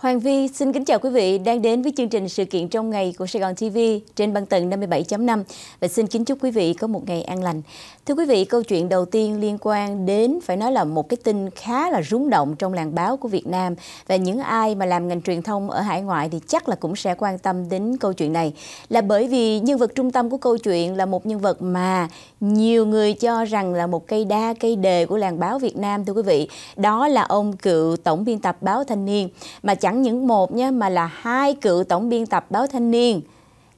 Hoàng Vi xin kính chào quý vị đang đến với chương trình sự kiện trong ngày của Sài Gòn TV trên băng tần 57.5 và xin kính chúc quý vị có một ngày an lành. Thưa quý vị, câu chuyện đầu tiên liên quan đến phải nói là một cái tin khá là rúng động trong làng báo của Việt Nam và những ai mà làm ngành truyền thông ở hải ngoại thì chắc là cũng sẽ quan tâm đến câu chuyện này là bởi vì nhân vật trung tâm của câu chuyện là một nhân vật mà nhiều người cho rằng là một cây đa cây đề của làng báo Việt Nam thưa quý vị đó là ông cựu tổng biên tập báo Thanh niên mà chẳng những một nhé mà là hai cựu tổng biên tập báo Thanh niên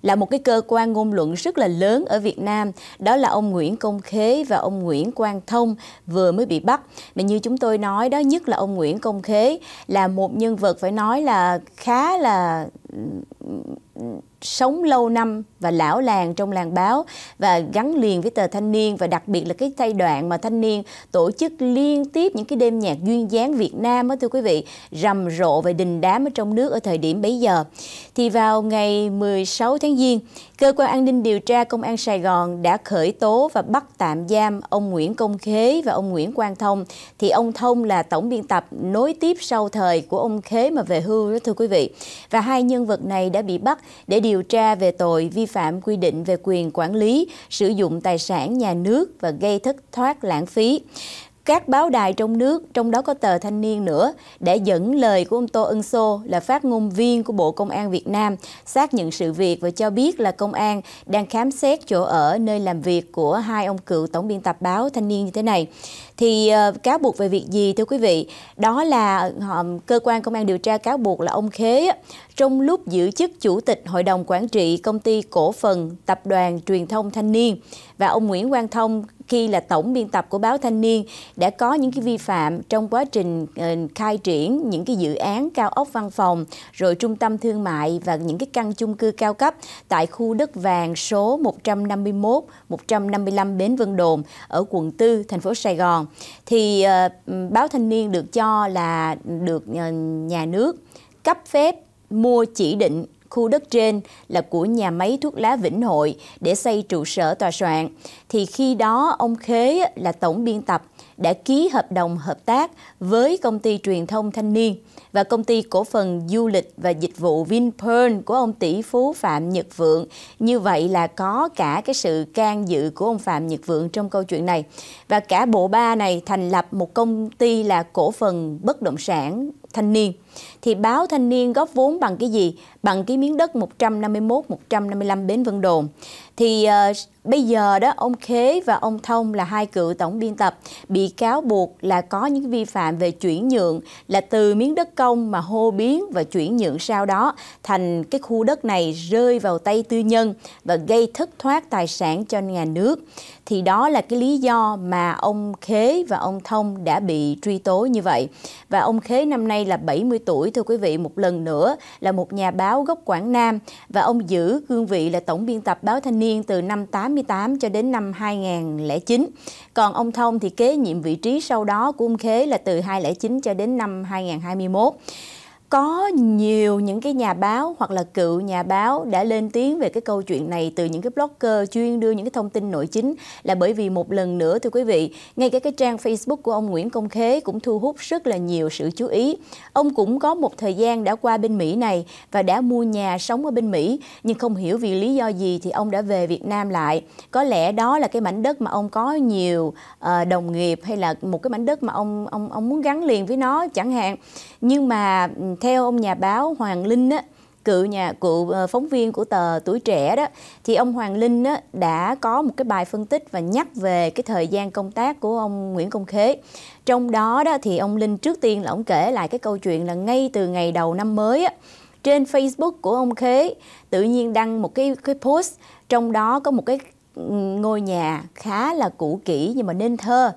là một cái cơ quan ngôn luận rất là lớn ở Việt Nam, đó là ông Nguyễn Công Khế và ông Nguyễn Quang Thông vừa mới bị bắt. Mà như chúng tôi nói đó nhất là ông Nguyễn Công Khế là một nhân vật phải nói là khá là sống lâu năm và lão làng trong làng báo và gắn liền với tờ thanh niên và đặc biệt là cái giai đoạn mà thanh niên tổ chức liên tiếp những cái đêm nhạc duyên dáng Việt Nam đó thưa quý vị rầm rộ về đình đám ở trong nước ở thời điểm bấy giờ thì vào ngày 16 tháng Giêng cơ quan an ninh điều tra công an Sài Gòn đã khởi tố và bắt tạm giam ông Nguyễn Công Khế và ông Nguyễn Quang Thông thì ông Thông là tổng biên tập nối tiếp sau thời của ông Khế mà về hưu đó thưa quý vị và hai nhân vật này đã bị bắt để điều điều tra về tội vi phạm quy định về quyền quản lý, sử dụng tài sản nhà nước và gây thất thoát lãng phí các báo đài trong nước, trong đó có tờ Thanh niên nữa, đã dẫn lời của ông Tô Ân Sô là phát ngôn viên của Bộ Công an Việt Nam xác nhận sự việc và cho biết là công an đang khám xét chỗ ở nơi làm việc của hai ông cựu tổng biên tập báo Thanh niên như thế này. Thì uh, cáo buộc về việc gì thưa quý vị? Đó là họ ờ, cơ quan công an điều tra cáo buộc là ông Khế trong lúc giữ chức chủ tịch hội đồng quản trị công ty cổ phần tập đoàn truyền thông Thanh niên và ông Nguyễn Quang Thông khi là tổng biên tập của báo Thanh niên đã có những cái vi phạm trong quá trình ờ, khai triển những cái dự án cao ốc văn phòng, rồi trung tâm thương mại và những cái căn chung cư cao cấp tại khu đất vàng số 151, 155 Bến Vân Đồn ở quận 4, thành phố Sài Gòn. Thì ờ, báo Thanh niên được cho là được ờ, nhà nước cấp phép mua chỉ định khu đất trên là của nhà máy thuốc lá Vĩnh Hội để xây trụ sở tòa soạn. Thì khi đó ông Khế là tổng biên tập đã ký hợp đồng hợp tác với công ty truyền thông Thanh niên và công ty cổ phần du lịch và dịch vụ Vinpearl của ông tỷ phú Phạm Nhật Vượng. Như vậy là có cả cái sự can dự của ông Phạm Nhật Vượng trong câu chuyện này. Và cả bộ ba này thành lập một công ty là cổ phần bất động sản thanh niên thì báo Thanh niên góp vốn bằng cái gì? Bằng cái miếng đất 151 155 Bến Vân Đồn. Thì uh, bây giờ đó ông Khế và ông Thông là hai cựu tổng biên tập bị cáo buộc là có những vi phạm về chuyển nhượng là từ miếng đất công mà hô biến và chuyển nhượng sau đó thành cái khu đất này rơi vào tay tư nhân và gây thất thoát tài sản cho nhà nước. Thì đó là cái lý do mà ông Khế và ông Thông đã bị truy tố như vậy. Và ông Khế năm nay là 70 tuổi thưa quý vị một lần nữa là một nhà báo gốc Quảng Nam và ông giữ cương vị là tổng biên tập báo Thanh niên từ năm 88 cho đến năm 2009. Còn ông Thông thì kế nhiệm vị trí sau đó của ông Khế là từ 2009 cho đến năm 2021 có nhiều những cái nhà báo hoặc là cựu nhà báo đã lên tiếng về cái câu chuyện này từ những cái blogger chuyên đưa những cái thông tin nội chính là bởi vì một lần nữa thưa quý vị, ngay cả cái trang Facebook của ông Nguyễn Công Khế cũng thu hút rất là nhiều sự chú ý. Ông cũng có một thời gian đã qua bên Mỹ này và đã mua nhà sống ở bên Mỹ, nhưng không hiểu vì lý do gì thì ông đã về Việt Nam lại. Có lẽ đó là cái mảnh đất mà ông có nhiều uh, đồng nghiệp hay là một cái mảnh đất mà ông ông ông muốn gắn liền với nó chẳng hạn. Nhưng mà ừ, theo ông nhà báo Hoàng Linh á, cự nhà cựu ờ, phóng viên của tờ Tuổi Trẻ đó thì ông Hoàng Linh á, đã có một cái bài phân tích và nhắc về cái thời gian công tác của ông Nguyễn Công Khế. Trong đó đó thì ông Linh trước tiên là ông kể lại cái câu chuyện là ngay từ ngày đầu năm mới á, trên Facebook của ông Khế tự nhiên đăng một cái cái post trong đó có một cái ừ, ngôi nhà khá là cũ kỹ nhưng mà nên thơ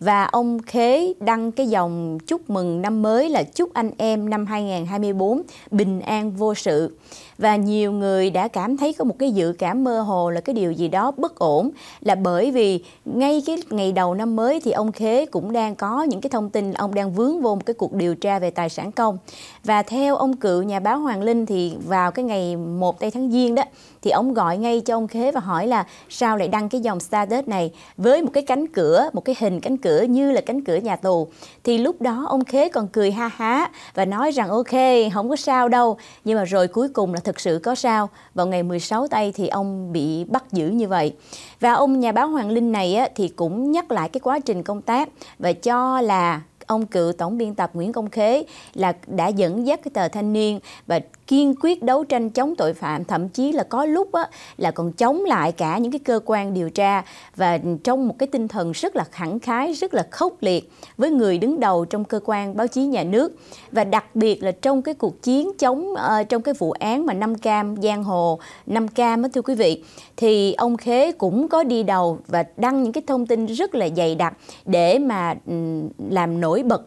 và ông Khế đăng cái dòng chúc mừng năm mới là chúc anh em năm 2024 bình an vô sự. Và nhiều người đã cảm thấy có một cái dự cảm mơ hồ là cái điều gì đó bất ổn là bởi vì ngay cái ngày đầu năm mới thì ông Khế cũng đang có những cái thông tin là ông đang vướng vô một cái cuộc điều tra về tài sản công. Và theo ông cựu nhà báo Hoàng Linh thì vào cái ngày 1 tây tháng Giêng đó thì ông gọi ngay cho ông Khế và hỏi là sao lại đăng cái dòng status này với một cái cánh cửa, một cái hình cánh cửa như là cánh cửa nhà tù. Thì lúc đó ông Khế còn cười ha há và nói rằng ok, không có sao đâu. Nhưng mà rồi cuối cùng là thực sự có sao. Vào ngày 16 tây thì ông bị bắt giữ như vậy. Và ông nhà báo Hoàng Linh này á, thì cũng nhắc lại cái quá trình công tác và cho là ông cựu tổng biên tập Nguyễn Công Khế là đã dẫn dắt cái tờ Thanh niên và kiên quyết đấu tranh chống tội phạm thậm chí là có lúc á, là còn chống lại cả những cái cơ quan điều tra và trong một cái tinh thần rất là khẳng khái rất là khốc liệt với người đứng đầu trong cơ quan báo chí nhà nước và đặc biệt là trong cái cuộc chiến chống uh, trong cái vụ án mà Năm Cam Giang Hồ Năm Cam á thưa quý vị thì ông Khế cũng có đi đầu và đăng những cái thông tin rất là dày đặc để mà um, làm nổi nổi bật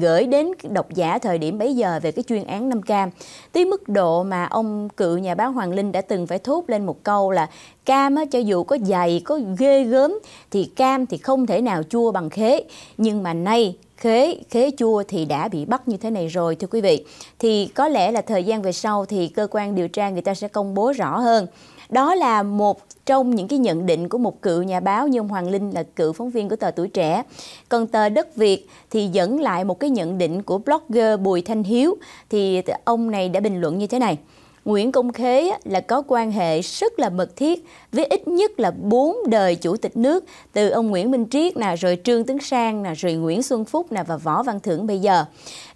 gửi đến độc giả thời điểm bấy giờ về cái chuyên án 5 cam tới mức độ mà ông cựu nhà báo Hoàng Linh đã từng phải thốt lên một câu là cam á, cho dù có dày có ghê gớm thì cam thì không thể nào chua bằng khế nhưng mà nay khế khế chua thì đã bị bắt như thế này rồi thưa quý vị thì có lẽ là thời gian về sau thì cơ quan điều tra người ta sẽ công bố rõ hơn đó là một trong những cái nhận định của một cựu nhà báo như ông Hoàng Linh là cựu phóng viên của tờ Tuổi Trẻ. Còn tờ Đất Việt thì dẫn lại một cái nhận định của blogger Bùi Thanh Hiếu thì ông này đã bình luận như thế này. Nguyễn Công Khế là có quan hệ rất là mật thiết với ít nhất là bốn đời chủ tịch nước từ ông Nguyễn Minh Triết nè rồi Trương Tấn Sang nè rồi Nguyễn Xuân Phúc nè và Võ Văn Thưởng bây giờ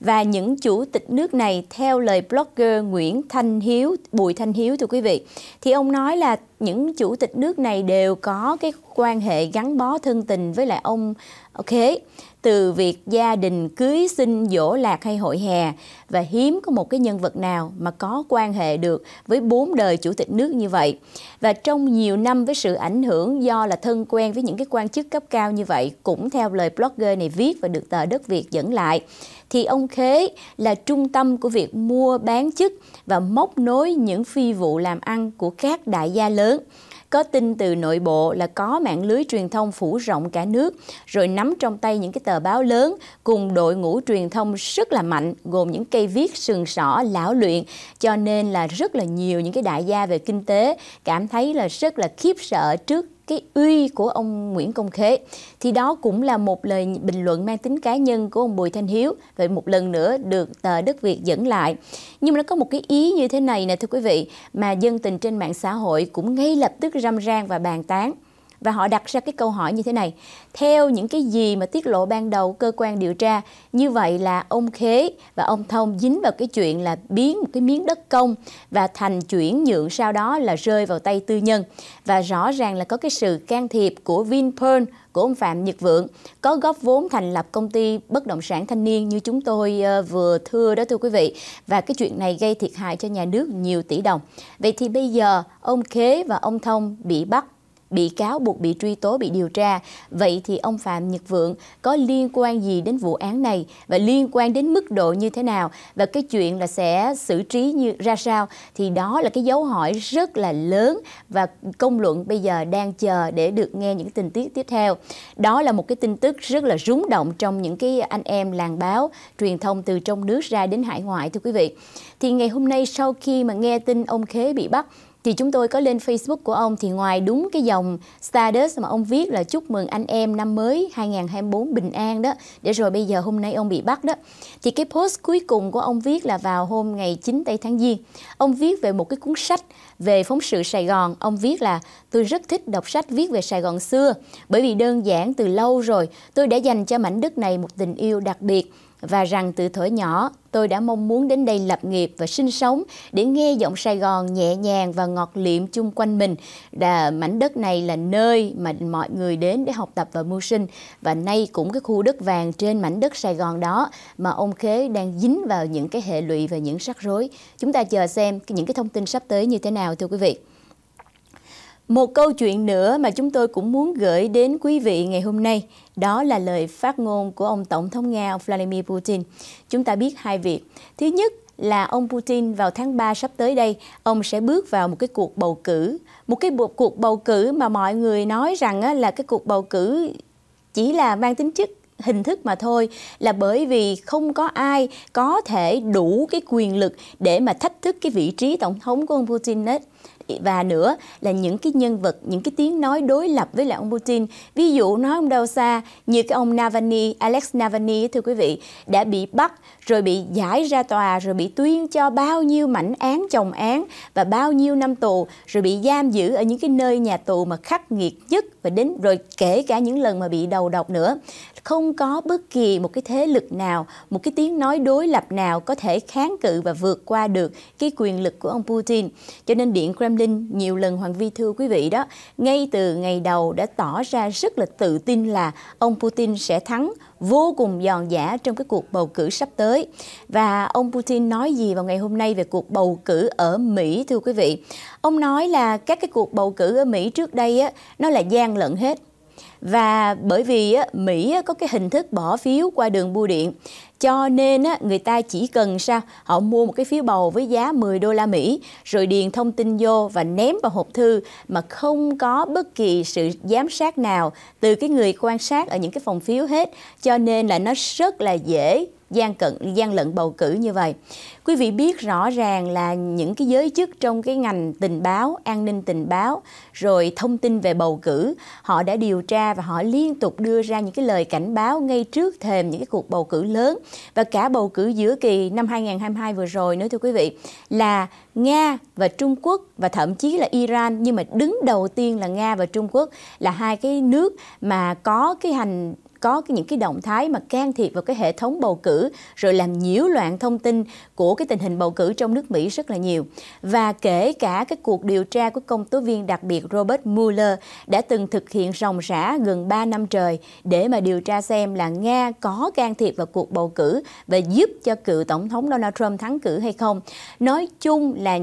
và những chủ tịch nước này theo lời blogger Nguyễn Thanh Hiếu, Bùi Thanh Hiếu thưa quý vị, thì ông nói là những chủ tịch nước này đều có cái quan hệ gắn bó thân tình với lại ông Khế từ việc gia đình cưới xin dỗ lạc hay hội hè và hiếm có một cái nhân vật nào mà có quan hệ được với bốn đời chủ tịch nước như vậy. Và trong nhiều năm với sự ảnh hưởng do là thân quen với những cái quan chức cấp cao như vậy cũng theo lời blogger này viết và được tờ Đất Việt dẫn lại thì ông Khế là trung tâm của việc mua bán chức và móc nối những phi vụ làm ăn của các đại gia lớn có tin từ nội bộ là có mạng lưới truyền thông phủ rộng cả nước, rồi nắm trong tay những cái tờ báo lớn cùng đội ngũ truyền thông rất là mạnh, gồm những cây viết sừng sỏ lão luyện, cho nên là rất là nhiều những cái đại gia về kinh tế cảm thấy là rất là khiếp sợ trước cái uy của ông Nguyễn Công Khế thì đó cũng là một lời bình luận mang tính cá nhân của ông Bùi Thanh Hiếu rồi một lần nữa được tờ Đức Việt dẫn lại nhưng mà nó có một cái ý như thế này nè thưa quý vị mà dân tình trên mạng xã hội cũng ngay lập tức râm ran và bàn tán và họ đặt ra cái câu hỏi như thế này. Theo những cái gì mà tiết lộ ban đầu cơ quan điều tra, như vậy là ông Khế và ông Thông dính vào cái chuyện là biến một cái miếng đất công và thành chuyển nhượng sau đó là rơi vào tay tư nhân. Và rõ ràng là có cái sự can thiệp của Vinpearl của ông Phạm Nhật Vượng có góp vốn thành lập công ty bất động sản thanh niên như chúng tôi ờ, vừa thưa đó thưa quý vị và cái chuyện này gây thiệt hại cho nhà nước nhiều tỷ đồng. Vậy thì bây giờ ông Khế và ông Thông bị bắt bị cáo buộc bị truy tố bị điều tra. Vậy thì ông Phạm Nhật Vượng có liên quan gì đến vụ án này và liên quan đến mức độ như thế nào và cái chuyện là sẽ xử trí như ra sao thì đó là cái dấu hỏi rất là lớn và công luận bây giờ đang chờ để được nghe những tình tiết tiếp theo. Đó là một cái tin tức rất là rúng động trong những cái anh em làng báo truyền thông từ trong nước ra đến hải ngoại thưa quý vị. Thì ngày hôm nay sau khi mà nghe tin ông Khế bị bắt thì chúng tôi có lên Facebook của ông thì ngoài đúng cái dòng Stardust mà ông viết là chúc mừng anh em năm mới 2024 bình an đó để rồi bây giờ hôm nay ông bị bắt đó thì cái post cuối cùng của ông viết là vào hôm ngày 9 tây tháng Giêng ông viết về một cái cuốn sách về phóng sự Sài Gòn ông viết là tôi rất thích đọc sách viết về Sài Gòn xưa bởi vì đơn giản từ lâu rồi tôi đã dành cho mảnh đất này một tình yêu đặc biệt và rằng từ thời nhỏ tôi đã mong muốn đến đây lập nghiệp và sinh sống để nghe giọng Sài Gòn nhẹ nhàng và ngọt liệm chung quanh mình. Đà, mảnh đất này là nơi mà mọi người đến để học tập và mưu sinh và nay cũng cái khu đất vàng trên mảnh đất Sài Gòn đó mà ông Khế đang dính vào những cái hệ lụy và những rắc rối. Chúng ta chờ xem những cái thông tin sắp tới như thế nào thưa quý vị. Một câu chuyện nữa mà chúng tôi cũng muốn gửi đến quý vị ngày hôm nay, đó là lời phát ngôn của ông Tổng thống Nga Vladimir Putin. Chúng ta biết hai việc. Thứ nhất là ông Putin vào tháng 3 sắp tới đây, ông sẽ bước vào một cái cuộc bầu cử, một cái cuộc bầu cử mà mọi người nói rằng là cái cuộc bầu cử chỉ là mang tính chất hình thức mà thôi là bởi vì không có ai có thể đủ cái quyền lực để mà thách thức cái vị trí tổng thống của ông Putin hết và nữa là những cái nhân vật, những cái tiếng nói đối lập với lại ông Putin. Ví dụ nói ông đâu xa như cái ông Navalny, Alex Navalny thưa quý vị, đã bị bắt rồi bị giải ra tòa rồi bị tuyên cho bao nhiêu mảnh án chồng án và bao nhiêu năm tù rồi bị giam giữ ở những cái nơi nhà tù mà khắc nghiệt nhất và đến rồi kể cả những lần mà bị đầu độc nữa. Không có bất kỳ một cái thế lực nào, một cái tiếng nói đối lập nào có thể kháng cự và vượt qua được cái quyền lực của ông Putin. Cho nên Điện Kremlin nhiều lần Hoàng Vi thưa quý vị đó, ngay từ ngày đầu đã tỏ ra rất là tự tin là ông Putin sẽ thắng vô cùng giòn giả trong cái cuộc bầu cử sắp tới. Và ông Putin nói gì vào ngày hôm nay về cuộc bầu cử ở Mỹ thưa quý vị? Ông nói là các cái cuộc bầu cử ở Mỹ trước đây á, nó là gian lận hết và bởi vì Mỹ có cái hình thức bỏ phiếu qua đường bưu điện cho nên người ta chỉ cần sao họ mua một cái phiếu bầu với giá 10 đô la Mỹ rồi điền thông tin vô và ném vào hộp thư mà không có bất kỳ sự giám sát nào từ cái người quan sát ở những cái phòng phiếu hết cho nên là nó rất là dễ gian cận gian lận bầu cử như vậy quý vị biết rõ ràng là những cái giới chức trong cái ngành tình báo an ninh tình báo rồi thông tin về bầu cử họ đã điều tra và họ liên tục đưa ra những cái lời cảnh báo ngay trước thềm những cái cuộc bầu cử lớn và cả bầu cử giữa kỳ năm 2022 vừa rồi nữa thưa quý vị là Nga và Trung Quốc và thậm chí là Iran nhưng mà đứng đầu tiên là Nga và Trung Quốc là hai cái nước mà có cái hành có những cái động thái mà can thiệp vào cái hệ thống bầu cử rồi làm nhiễu loạn thông tin của cái tình hình bầu cử trong nước Mỹ rất là nhiều. Và kể cả cái cuộc điều tra của công tố viên đặc biệt Robert Mueller đã từng thực hiện ròng rã gần 3 năm trời để mà điều tra xem là Nga có can thiệp vào cuộc bầu cử và giúp cho cựu Tổng thống Donald Trump thắng cử hay không. Nói chung là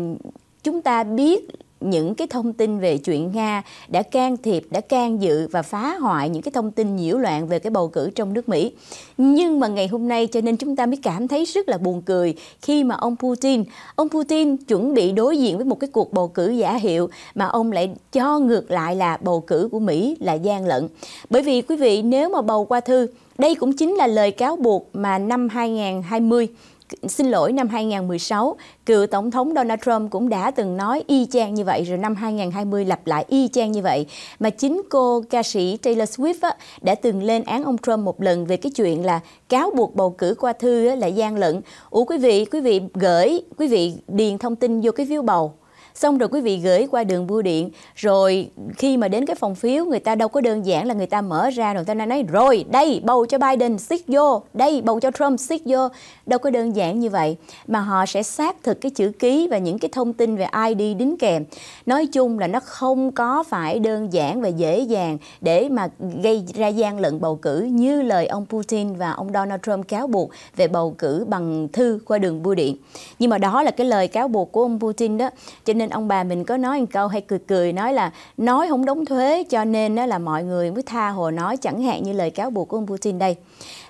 chúng ta biết những cái thông tin về chuyện Nga đã can thiệp, đã can dự và phá hoại những cái thông tin nhiễu loạn về cái bầu cử trong nước Mỹ. Nhưng mà ngày hôm nay cho nên chúng ta mới cảm thấy rất là buồn cười khi mà ông Putin, ông Putin chuẩn bị đối diện với một cái cuộc bầu cử giả hiệu mà ông lại cho ngược lại là bầu cử của Mỹ là gian lận. Bởi vì quý vị nếu mà bầu qua thư đây cũng chính là lời cáo buộc mà năm 2020 xin lỗi năm 2016, cựu Tổng thống Donald Trump cũng đã từng nói y chang như vậy, rồi năm 2020 lặp lại y chang như vậy. Mà chính cô ca sĩ Taylor Swift á, đã từng lên án ông Trump một lần về cái chuyện là cáo buộc bầu cử qua thư á, là gian lận. Ủa quý vị, quý vị gửi, quý vị điền thông tin vô cái phiếu bầu xong rồi quý vị gửi qua đường bưu điện rồi khi mà đến cái phòng phiếu người ta đâu có đơn giản là người ta mở ra rồi người ta nói rồi đây bầu cho Biden siết vô đây bầu cho Trump siết vô đâu có đơn giản như vậy mà họ sẽ xác thực cái chữ ký và những cái thông tin về ID đính kèm nói chung là nó không có phải đơn giản và dễ dàng để mà gây ra gian lận bầu cử như lời ông Putin và ông Donald Trump cáo buộc về bầu cử bằng thư qua đường bưu điện nhưng mà đó là cái lời cáo buộc của ông Putin đó cho nên nên ông bà mình có nói một câu hay cười cười nói là nói không đóng thuế cho nên đó là mọi người mới tha hồ nói chẳng hạn như lời cáo buộc của ông Putin đây.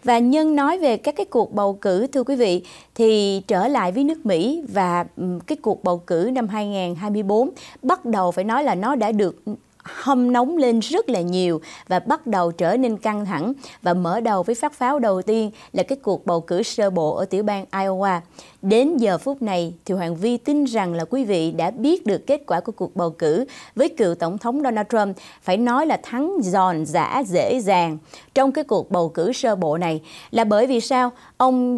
Và nhân nói về các cái cuộc bầu cử thưa quý vị thì trở lại với nước Mỹ và cái cuộc bầu cử năm 2024 bắt đầu phải nói là nó đã được hâm nóng lên rất là nhiều và bắt đầu trở nên căng thẳng và mở đầu với phát pháo đầu tiên là cái cuộc bầu cử sơ bộ ở tiểu bang Iowa. Đến giờ phút này thì Hoàng Vi tin rằng là quý vị đã biết được kết quả của cuộc bầu cử với cựu Tổng thống Donald Trump phải nói là thắng giòn giả dễ dàng trong cái cuộc bầu cử sơ bộ này là bởi vì sao ông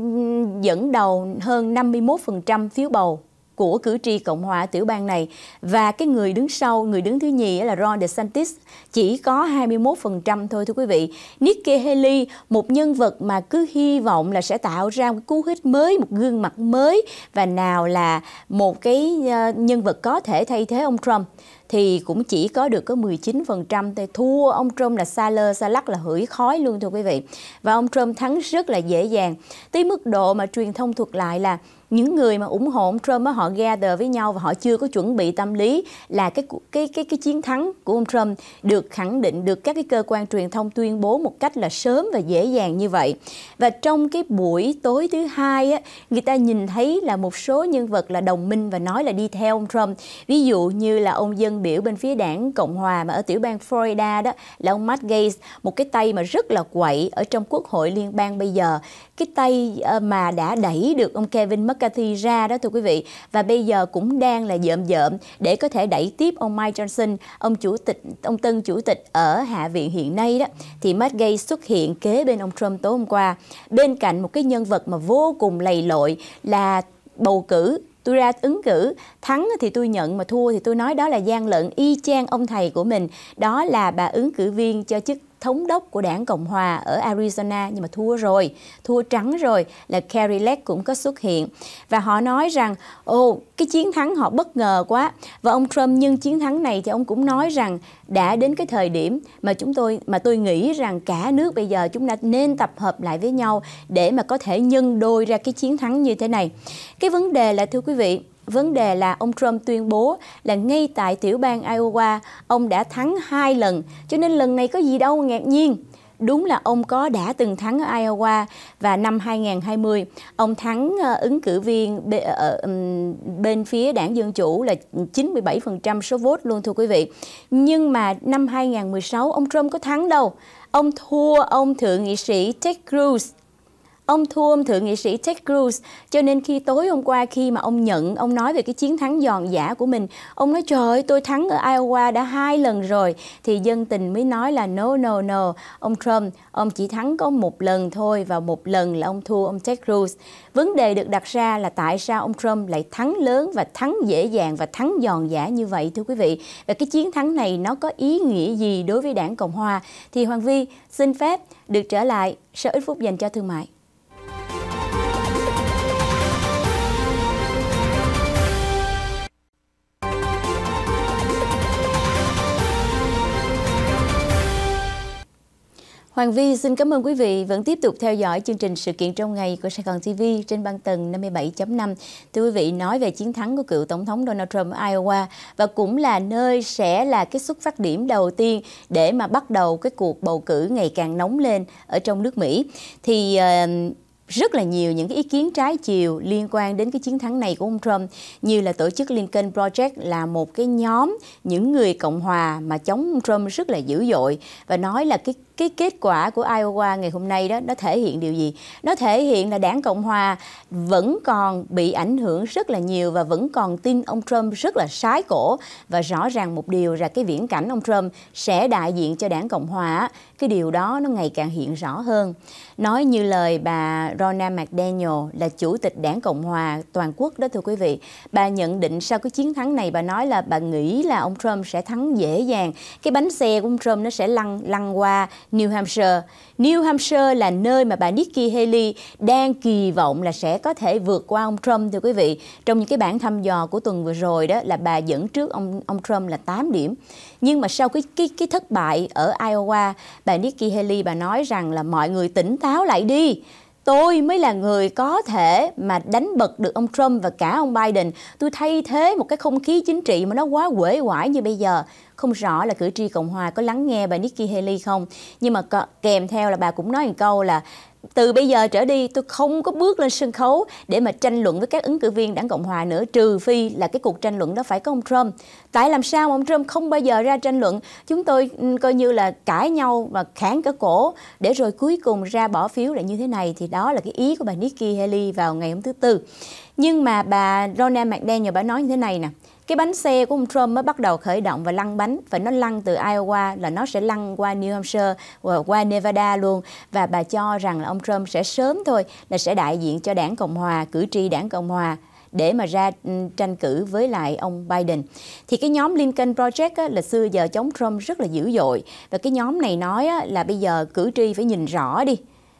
dẫn đầu hơn 51% phiếu bầu của cử tri Cộng hòa tiểu bang này và cái người đứng sau, người đứng thứ nhì là Ron DeSantis chỉ có 21% thôi thưa quý vị. Nikki Haley, một nhân vật mà cứ hy vọng là sẽ tạo ra một cú hích mới, một gương mặt mới và nào là một cái ờ, nhân vật có thể thay thế ông Trump thì cũng chỉ có được có 19% thôi thua ông Trump là xa lơ xa lắc là hửi khói luôn thưa quý vị và ông Trump thắng rất là dễ dàng tới mức độ mà truyền thông thuật lại là những người mà ủng hộ ông Trump đó, họ gather với nhau và họ chưa có chuẩn bị tâm lý là cái cái cái cái chiến thắng của ông Trump được khẳng định được các cái cơ quan truyền thông tuyên bố một cách là sớm và dễ dàng như vậy. Và trong cái buổi tối thứ hai á, người ta nhìn thấy là một số nhân vật là đồng minh và nói là đi theo ông Trump. Ví dụ như là ông dân biểu bên phía đảng Cộng hòa mà ở tiểu bang Florida đó là ông Matt Gaetz, một cái tay mà rất là quậy ở trong Quốc hội liên bang bây giờ cái tay ờ, mà đã đẩy được ông Kevin McCarthy ra đó thưa quý vị và bây giờ cũng đang là dợm dợm để có thể đẩy tiếp ông Mike Johnson, ông chủ tịch ông tân chủ tịch ở Hạ viện hiện nay đó thì Matt Gates xuất hiện kế bên ông Trump tối hôm qua bên cạnh một cái nhân vật mà vô cùng lầy lội là bầu cử tôi ra ứng cử thắng thì tôi nhận mà thua thì tôi nói đó là gian lận y chang ông thầy của mình đó là bà ứng cử viên cho chức thống đốc của đảng Cộng Hòa ở Arizona nhưng mà thua rồi, thua trắng rồi là Kerry Lake cũng có xuất hiện. Và họ nói rằng, ô cái chiến thắng họ bất ngờ quá. Và ông Trump nhân chiến thắng này thì ông cũng nói rằng đã đến cái thời điểm mà chúng tôi mà tôi nghĩ rằng cả nước bây giờ chúng ta nên tập hợp lại với nhau để mà có thể nhân đôi ra cái chiến thắng như thế này. Cái vấn đề là thưa quý vị, Vấn đề là ông Trump tuyên bố là ngay tại tiểu bang Iowa, ông đã thắng hai lần, cho nên lần này có gì đâu ngạc nhiên. Đúng là ông có đã từng thắng ở Iowa và năm 2020, ông thắng ờ, ứng cử viên ờ, ờ, bên phía đảng Dân Chủ là 97% số vote luôn thưa quý vị. Nhưng mà năm 2016 ông Trump có thắng đâu. Ông thua ông thượng nghị sĩ Ted Cruz Ông thua ông thượng nghị sĩ Ted Cruz, cho nên khi tối hôm qua khi mà ông nhận, ông nói về cái chiến thắng giòn giả của mình, ông nói trời ơi tôi thắng ở Iowa đã hai lần rồi, thì dân tình mới nói là no no no, ông Trump, ông chỉ thắng có một lần thôi và một lần là ông thua ông Ted Cruz. Vấn đề được đặt ra là tại sao ông Trump lại thắng lớn và thắng dễ dàng và thắng giòn giả như vậy thưa quý vị? Và cái chiến thắng này nó có ý nghĩa gì đối với đảng Cộng Hòa? Thì Hoàng Vi xin phép được trở lại sở ít phút dành cho thương mại. Hoàng Vi xin cảm ơn quý vị vẫn tiếp tục theo dõi chương trình sự kiện trong ngày của Sài Gòn TV trên băng tầng 57.5. Thưa quý vị, nói về chiến thắng của cựu Tổng thống Donald Trump ở Iowa và cũng là nơi sẽ là cái xuất phát điểm đầu tiên để mà bắt đầu cái cuộc bầu cử ngày càng nóng lên ở trong nước Mỹ. Thì uh, rất là nhiều những cái ý kiến trái chiều liên quan đến cái chiến thắng này của ông Trump như là tổ chức Lincoln Project là một cái nhóm những người cộng hòa mà chống Trump rất là dữ dội và nói là cái cái kết quả của Iowa ngày hôm nay đó nó thể hiện điều gì? Nó thể hiện là đảng Cộng Hòa vẫn còn bị ảnh hưởng rất là nhiều và vẫn còn tin ông Trump rất là sái cổ và rõ ràng một điều là cái viễn cảnh ông Trump sẽ đại diện cho đảng Cộng Hòa cái điều đó nó ngày càng hiện rõ hơn. Nói như lời bà Rona McDaniel là chủ tịch đảng Cộng Hòa toàn quốc đó thưa quý vị, bà nhận định sau cái chiến thắng này bà nói là bà nghĩ là ông Trump sẽ thắng dễ dàng, cái bánh xe của ông Trump nó sẽ lăn lăn qua New Hampshire. New Hampshire là nơi mà bà Nikki Haley đang kỳ vọng là sẽ có thể vượt qua ông Trump thưa quý vị. Trong những cái bản thăm dò của tuần vừa rồi đó là bà dẫn trước ông ông Trump là 8 điểm. Nhưng mà sau cái cái cái thất bại ở Iowa, bà Nikki Haley bà nói rằng là mọi người tỉnh táo lại đi tôi mới là người có thể mà đánh bật được ông Trump và cả ông Biden. Tôi thay thế một cái không khí chính trị mà nó quá quể quải như bây giờ. Không rõ là cử tri Cộng Hòa có lắng nghe bà Nikki Haley không. Nhưng mà kèm theo là bà cũng nói một câu là từ bây giờ trở đi tôi không có bước lên sân khấu để mà tranh luận với các ứng cử viên đảng Cộng Hòa nữa trừ phi là cái cuộc tranh luận đó phải có ông Trump. Tại làm sao ông Trump không bao giờ ra tranh luận? Chúng tôi coi như là cãi nhau và kháng cả cổ để rồi cuối cùng ra bỏ phiếu lại như thế này thì đó là cái ý của bà Nikki Haley vào ngày hôm thứ tư. Nhưng mà bà Rona McDaniel bà nói như thế này nè cái bánh xe của ông Trump mới bắt đầu khởi động và lăn bánh và nó lăn từ Iowa là nó sẽ lăn qua New Hampshire và qua Nevada luôn và bà cho rằng là ông Trump sẽ sớm thôi là sẽ đại diện cho đảng Cộng hòa cử tri đảng Cộng hòa để mà ra ừ, tranh cử với lại ông Biden. Thì cái nhóm Lincoln Project á, là xưa giờ chống Trump rất là dữ dội và cái nhóm này nói á, là bây giờ cử tri phải nhìn rõ đi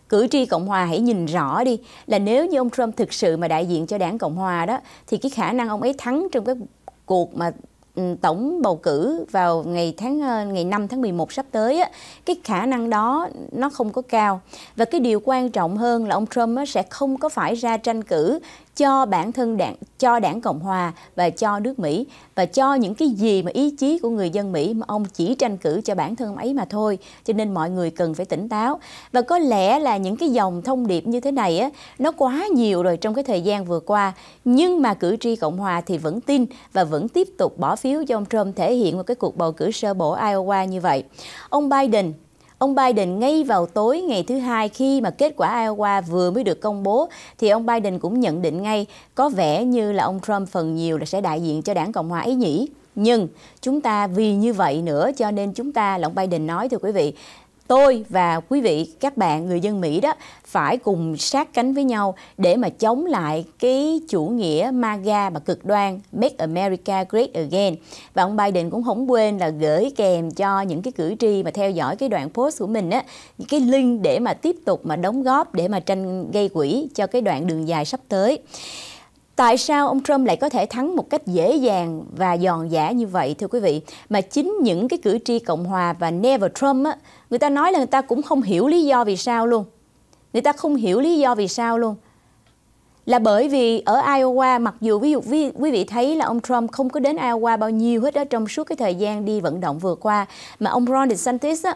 cử tri Cộng Hòa hãy nhìn rõ đi là nếu như ông Trump thực sự mà đại diện cho đảng Cộng Hòa đó thì cái khả năng ông ấy thắng trong các cuộc mà ừ, tổng bầu cử vào ngày tháng ờ, ngày 5 tháng 11 sắp tới á, cái khả năng đó nó không có cao và cái điều quan trọng hơn là ông Trump sẽ không có phải ra tranh cử cho bản thân đảng cho đảng cộng hòa và cho nước mỹ và cho những cái gì mà ý chí của người dân mỹ mà ông chỉ tranh cử cho bản thân ông ấy mà thôi cho nên mọi người cần phải tỉnh táo và có lẽ là những cái dòng thông điệp như thế này á nó quá nhiều rồi trong cái thời gian vừa qua nhưng mà cử tri cộng hòa thì vẫn tin và vẫn tiếp tục bỏ phiếu cho ông trump thể hiện một cái cuộc bầu cử sơ bộ iowa như vậy ông biden Ông Biden ngay vào tối ngày thứ hai khi mà kết quả Iowa vừa mới được công bố thì ông Biden cũng nhận định ngay có vẻ như là ông Trump phần nhiều là sẽ đại diện cho đảng Cộng hòa ấy nhỉ. Nhưng chúng ta vì như vậy nữa cho nên chúng ta, là ông Biden nói thưa quý vị, tôi và quý vị các bạn người dân Mỹ đó phải cùng sát cánh với nhau để mà chống lại cái chủ nghĩa MAGA mà cực đoan Make America Great Again. Và ông Biden cũng không quên là gửi kèm cho những cái cử tri mà theo dõi cái đoạn post của mình á, cái link để mà tiếp tục mà đóng góp để mà tranh gây quỹ cho cái đoạn đường dài sắp tới. Tại sao ông Trump lại có thể thắng một cách dễ dàng và giòn giả như vậy thưa quý vị? Mà chính những cái cử tri Cộng hòa và Never Trump á, người ta nói là người ta cũng không hiểu lý do vì sao luôn. Người ta không hiểu lý do vì sao luôn là bởi vì ở Iowa mặc dù ví dụ quý, vị thấy là ông Trump không có đến Iowa bao nhiêu hết đó trong suốt cái thời gian đi vận động vừa qua mà ông Ron DeSantis á,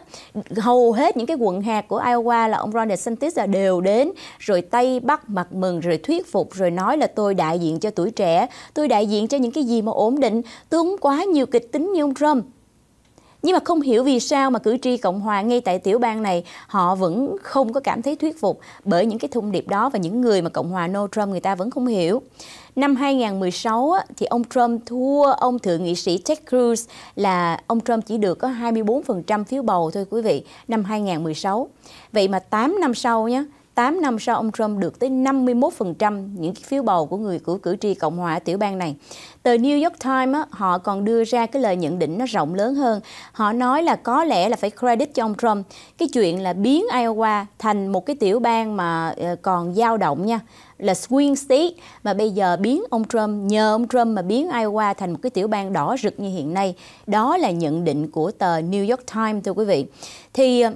hầu hết những cái quận hạt của Iowa là ông Ron DeSantis là đều đến rồi tay bắt mặt mừng rồi thuyết phục rồi nói là tôi đại diện cho tuổi trẻ tôi đại diện cho những cái gì mà ổn định tôi không quá nhiều kịch tính như ông Trump nhưng mà không hiểu vì sao mà cử tri cộng hòa ngay tại tiểu bang này họ vẫn không có cảm thấy thuyết phục bởi những cái thông điệp đó và những người mà cộng hòa no trump người ta vẫn không hiểu Năm 2016 thì ông Trump thua ông thượng nghị sĩ Ted Cruz là ông Trump chỉ được có 24% phiếu bầu thôi quý vị, năm 2016. Vậy mà 8 năm sau nhé, 8 năm sau ông Trump được tới 51% những phiếu bầu của người của cử tri Cộng hòa tiểu bang này. Tờ New York Times họ còn đưa ra cái lời nhận định nó rộng lớn hơn. Họ nói là có lẽ là phải credit cho ông Trump cái chuyện là biến Iowa thành một cái tiểu bang mà ờ, còn dao động nha là swing state mà bây giờ biến ông Trump nhờ ông Trump mà biến Iowa thành một cái tiểu bang đỏ rực như hiện nay. Đó là nhận định của tờ New York Times thưa quý vị. Thì ờ,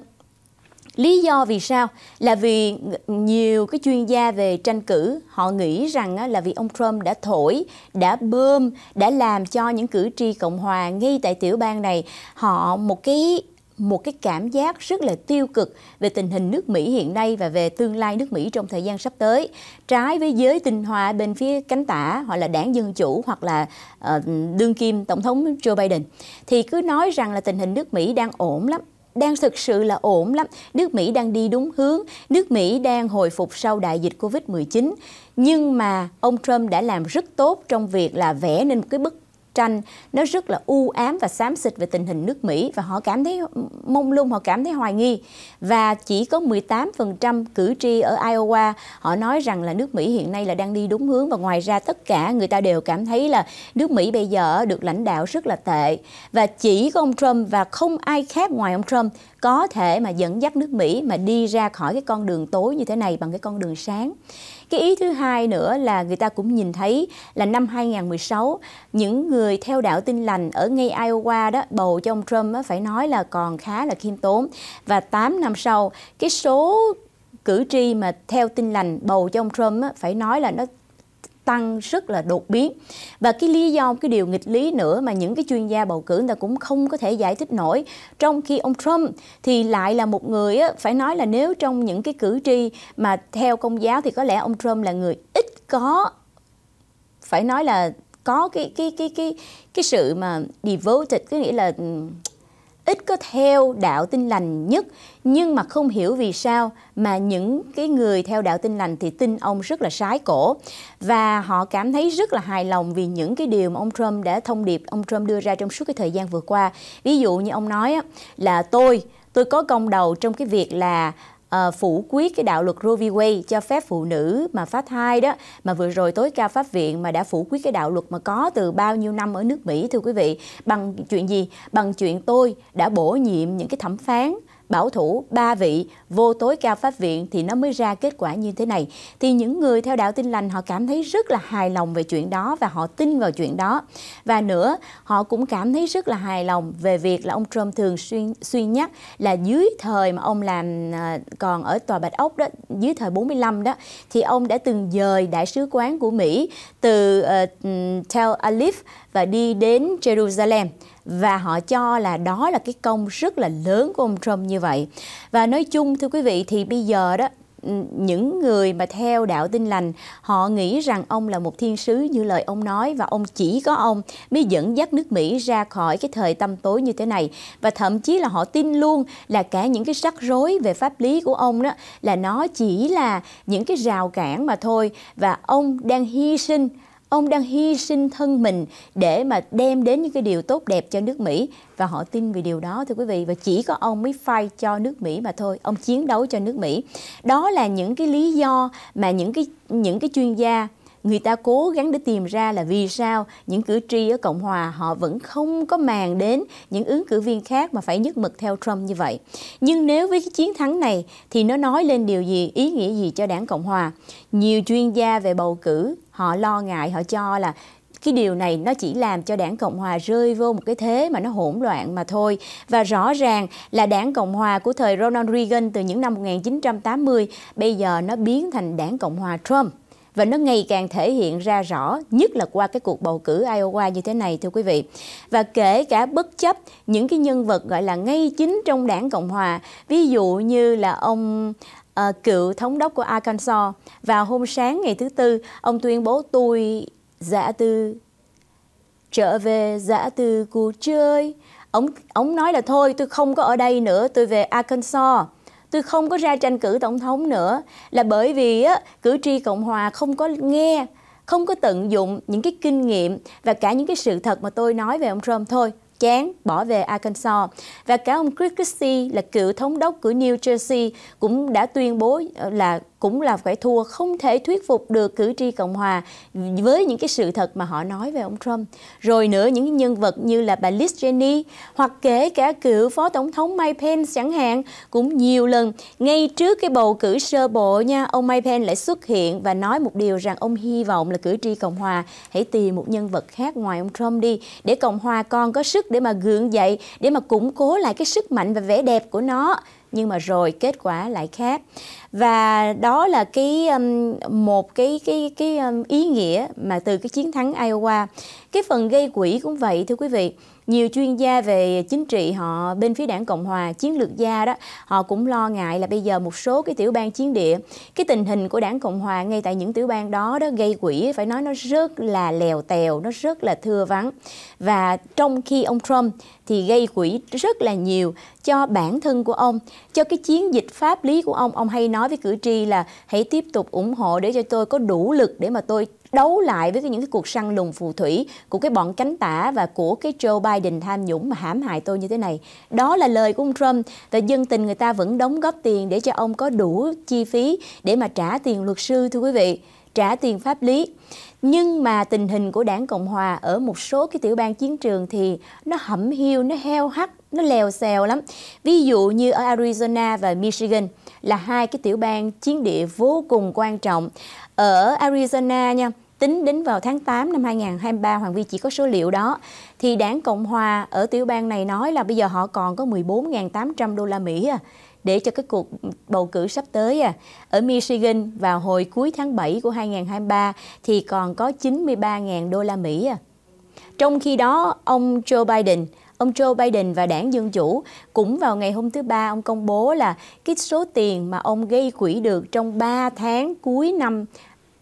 Lý do vì sao? Là vì nhiều cái chuyên gia về tranh cử họ nghĩ rằng là vì ông Trump đã thổi, đã bơm, đã làm cho những cử tri Cộng hòa ngay tại tiểu bang này họ một cái một cái cảm giác rất là tiêu cực về tình hình nước Mỹ hiện nay và về tương lai nước Mỹ trong thời gian sắp tới. Trái với giới tinh hoa bên phía cánh tả hoặc là đảng Dân Chủ hoặc là uh, đương kim Tổng thống Joe Biden thì cứ nói rằng là tình hình nước Mỹ đang ổn lắm, đang thực sự là ổn lắm. Nước Mỹ đang đi đúng hướng, nước Mỹ đang hồi phục sau đại dịch Covid-19. Nhưng mà ông Trump đã làm rất tốt trong việc là vẽ nên một cái bức tranh nó rất là u ám và xám xịt về tình hình nước Mỹ và họ cảm thấy mông lung, họ cảm thấy hoài nghi. Và chỉ có 18% cử tri ở Iowa họ nói rằng là nước Mỹ hiện nay là đang đi đúng hướng và ngoài ra tất cả người ta đều cảm thấy là nước Mỹ bây giờ được lãnh đạo rất là tệ và chỉ có ông Trump và không ai khác ngoài ông Trump có thể mà dẫn dắt nước Mỹ mà đi ra khỏi cái con đường tối như thế này bằng cái con đường sáng. Cái ý thứ hai nữa là người ta cũng nhìn thấy là năm 2016 những người theo đạo tin lành ở ngay Iowa đó bầu cho ông Trump phải nói là còn khá là khiêm tốn và 8 năm sau cái số cử tri mà theo tin lành bầu cho ông Trump phải nói là nó tăng rất là đột biến và cái lý do cái điều nghịch lý nữa mà những cái chuyên gia bầu cử người ta cũng không có thể giải thích nổi trong khi ông Trump thì lại là một người phải nói là nếu trong những cái cử tri mà theo công giáo thì có lẽ ông Trump là người ít có phải nói là có cái cái cái cái cái sự mà devoted có nghĩa là ít có theo đạo tin lành nhất nhưng mà không hiểu vì sao mà những cái người theo đạo tin lành thì tin ông rất là sái cổ và họ cảm thấy rất là hài lòng vì những cái điều mà ông Trump đã thông điệp ông Trump đưa ra trong suốt cái thời gian vừa qua ví dụ như ông nói là tôi tôi có công đầu trong cái việc là Ờ, phủ quyết cái đạo luật Roe v. Wade cho phép phụ nữ mà phá thai đó mà vừa rồi tối cao pháp viện mà đã phủ quyết cái đạo luật mà có từ bao nhiêu năm ở nước Mỹ thưa quý vị bằng chuyện gì bằng chuyện tôi đã bổ nhiệm những cái thẩm phán bảo thủ ba vị vô tối cao pháp viện thì nó mới ra kết quả như thế này thì những người theo đạo tin lành họ cảm thấy rất là hài lòng về chuyện đó và họ tin vào chuyện đó và nữa họ cũng cảm thấy rất là hài lòng về việc là ông Trump thường xuyên suy nhắc là dưới thời mà ông làm à, còn ở tòa Bạch Ốc đó dưới thời 45 đó thì ông đã từng dời đại sứ quán của Mỹ từ uh, Tel Aviv và đi đến Jerusalem và họ cho là đó là cái công rất là lớn của ông Trump như vậy. Và nói chung thưa quý vị thì bây giờ đó ừ, những người mà theo đạo tin lành họ nghĩ rằng ông là một thiên sứ như lời ông nói và ông chỉ có ông mới dẫn dắt nước Mỹ ra khỏi cái thời tăm tối như thế này và thậm chí là họ tin luôn là cả những cái rắc rối về pháp lý của ông đó là nó chỉ là những cái rào cản mà thôi và ông đang hy sinh Ông đang hy sinh thân mình để mà đem đến những cái điều tốt đẹp cho nước Mỹ và họ tin về điều đó thưa quý vị và chỉ có ông mới fight cho nước Mỹ mà thôi, ông chiến đấu cho nước Mỹ. Đó là những cái lý do mà những cái những cái chuyên gia người ta cố gắng để tìm ra là vì sao những cử tri ở Cộng Hòa họ vẫn không có màng đến những ứng cử viên khác mà phải nhất mực theo Trump như vậy. Nhưng nếu với cái chiến thắng này thì nó nói lên điều gì, ý nghĩa gì cho đảng Cộng Hòa? Nhiều chuyên gia về bầu cử họ lo ngại họ cho là cái điều này nó chỉ làm cho đảng Cộng Hòa rơi vô một cái thế mà nó hỗn loạn mà thôi. Và rõ ràng là đảng Cộng Hòa của thời Ronald Reagan từ những năm 1980 bây giờ nó biến thành đảng Cộng Hòa Trump và nó ngày càng thể hiện ra rõ nhất là qua cái cuộc bầu cử Iowa như thế này thưa quý vị. Và kể cả bất chấp những cái nhân vật gọi là ngay chính trong đảng Cộng hòa, ví dụ như là ông Ờ, cựu thống đốc của Arkansas. Vào hôm sáng ngày thứ Tư, ông tuyên bố tôi giả tư trở về giả từ cuộc chơi. Ông ông nói là thôi tôi không có ở đây nữa, tôi về Arkansas. Tôi không có ra tranh cử tổng thống nữa là bởi vì á, cử tri Cộng hòa không có nghe, không có tận dụng những cái kinh nghiệm và cả những cái sự thật mà tôi nói về ông Trump thôi chán bỏ về Arkansas. Và cả ông Chris Christie là cựu thống đốc của New Jersey cũng đã tuyên bố ờ, là cũng là phải thua không thể thuyết phục được cử tri Cộng hòa với những cái sự thật mà họ nói về ông Trump. Rồi nữa những nhân vật như là bà Liz Cheney hoặc kể cả cựu Phó Tổng thống Mike Pence chẳng hạn cũng nhiều lần ngay trước cái bầu cử sơ bộ nha ông Mike Pence lại xuất hiện và nói một điều rằng ông hy vọng là cử tri Cộng hòa hãy tìm một nhân vật khác ngoài ông Trump đi để Cộng hòa còn có sức để mà gượng dậy để mà củng cố lại cái sức mạnh và vẻ đẹp của nó nhưng mà rồi kết quả lại khác và đó là cái um, một cái cái cái um, ý nghĩa mà từ cái chiến thắng Iowa cái phần gây quỹ cũng vậy thưa quý vị nhiều chuyên gia về chính trị họ bên phía đảng cộng hòa chiến lược gia đó họ cũng lo ngại là bây giờ một số cái tiểu bang chiến địa cái tình hình của đảng cộng hòa ngay tại những tiểu bang đó đó gây quỹ phải nói nó rất là lèo tèo nó rất là thưa vắng và trong khi ông trump thì gây quỹ rất là nhiều cho bản thân của ông cho cái chiến dịch pháp lý của ông ông hay nói với cử tri là hãy tiếp tục ủng hộ để cho tôi có đủ lực để mà tôi đấu lại với những cái cuộc săn lùng phù thủy của cái bọn cánh tả và của cái Joe Biden tham nhũng mà hãm hại tôi như thế này. Đó là lời của ông Trump và dân tình người ta vẫn đóng góp tiền để cho ông có đủ chi phí để mà trả tiền luật sư thưa quý vị trả tiền pháp lý. Nhưng mà tình hình của đảng Cộng Hòa ở một số cái tiểu bang chiến trường thì nó hẩm hiu, nó heo hắt, nó lèo xèo lắm. Ví dụ như ở Arizona và Michigan là hai cái tiểu bang chiến địa vô cùng quan trọng. Ở Arizona nha, Tính đến vào tháng 8 năm 2023, Hoàng Vi chỉ có số liệu đó, thì đảng Cộng Hòa ở tiểu bang này nói là bây giờ họ còn có 14.800 đô la Mỹ à để cho cái cuộc bầu cử sắp tới à. Ở Michigan vào hồi cuối tháng 7 của 2023 thì còn có 93.000 đô la Mỹ à. Trong khi đó, ông Joe Biden ông Joe Biden và đảng Dân Chủ cũng vào ngày hôm thứ Ba ông công bố là cái số tiền mà ông gây quỹ được trong 3 tháng cuối năm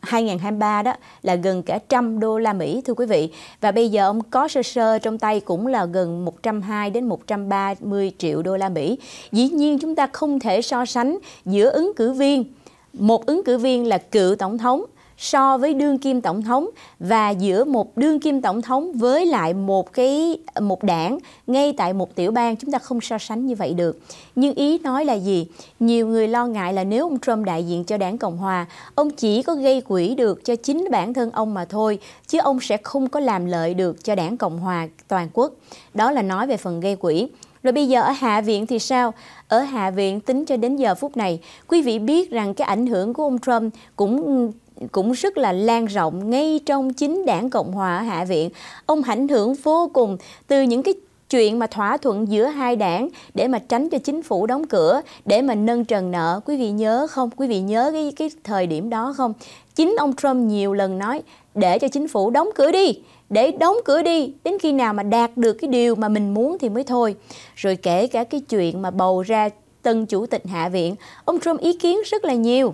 2023 đó là gần cả trăm đô la Mỹ thưa quý vị. Và bây giờ ông có sơ sơ trong tay cũng là gần 120 đến 130 triệu đô la Mỹ. Dĩ nhiên chúng ta không thể so sánh giữa ứng cử viên một ứng cử viên là cựu tổng thống so với đương kim tổng thống và giữa một đương kim tổng thống với lại một cái một đảng ngay tại một tiểu bang chúng ta không so sánh như vậy được. Nhưng ý nói là gì? Nhiều người lo ngại là nếu ông Trump đại diện cho đảng Cộng hòa, ông chỉ có gây quỹ được cho chính bản thân ông mà thôi, chứ ông sẽ không có làm lợi được cho đảng Cộng hòa toàn quốc. Đó là nói về phần gây quỹ. Rồi bây giờ ở Hạ viện thì sao? Ở Hạ viện tính cho đến giờ phút này, quý vị biết rằng cái ảnh hưởng của ông Trump cũng cũng rất là lan rộng ngay trong chính đảng Cộng hòa ở Hạ viện. Ông ảnh hưởng vô cùng từ những cái chuyện mà thỏa thuận giữa hai đảng để mà tránh cho chính phủ đóng cửa để mà nâng trần nợ quý vị nhớ không quý vị nhớ cái cái thời điểm đó không chính ông Trump nhiều lần nói để cho chính phủ đóng cửa đi để đóng cửa đi đến khi nào mà đạt được cái điều mà mình muốn thì mới thôi rồi kể cả cái chuyện mà bầu ra tân chủ tịch hạ viện ông Trump ý kiến rất là nhiều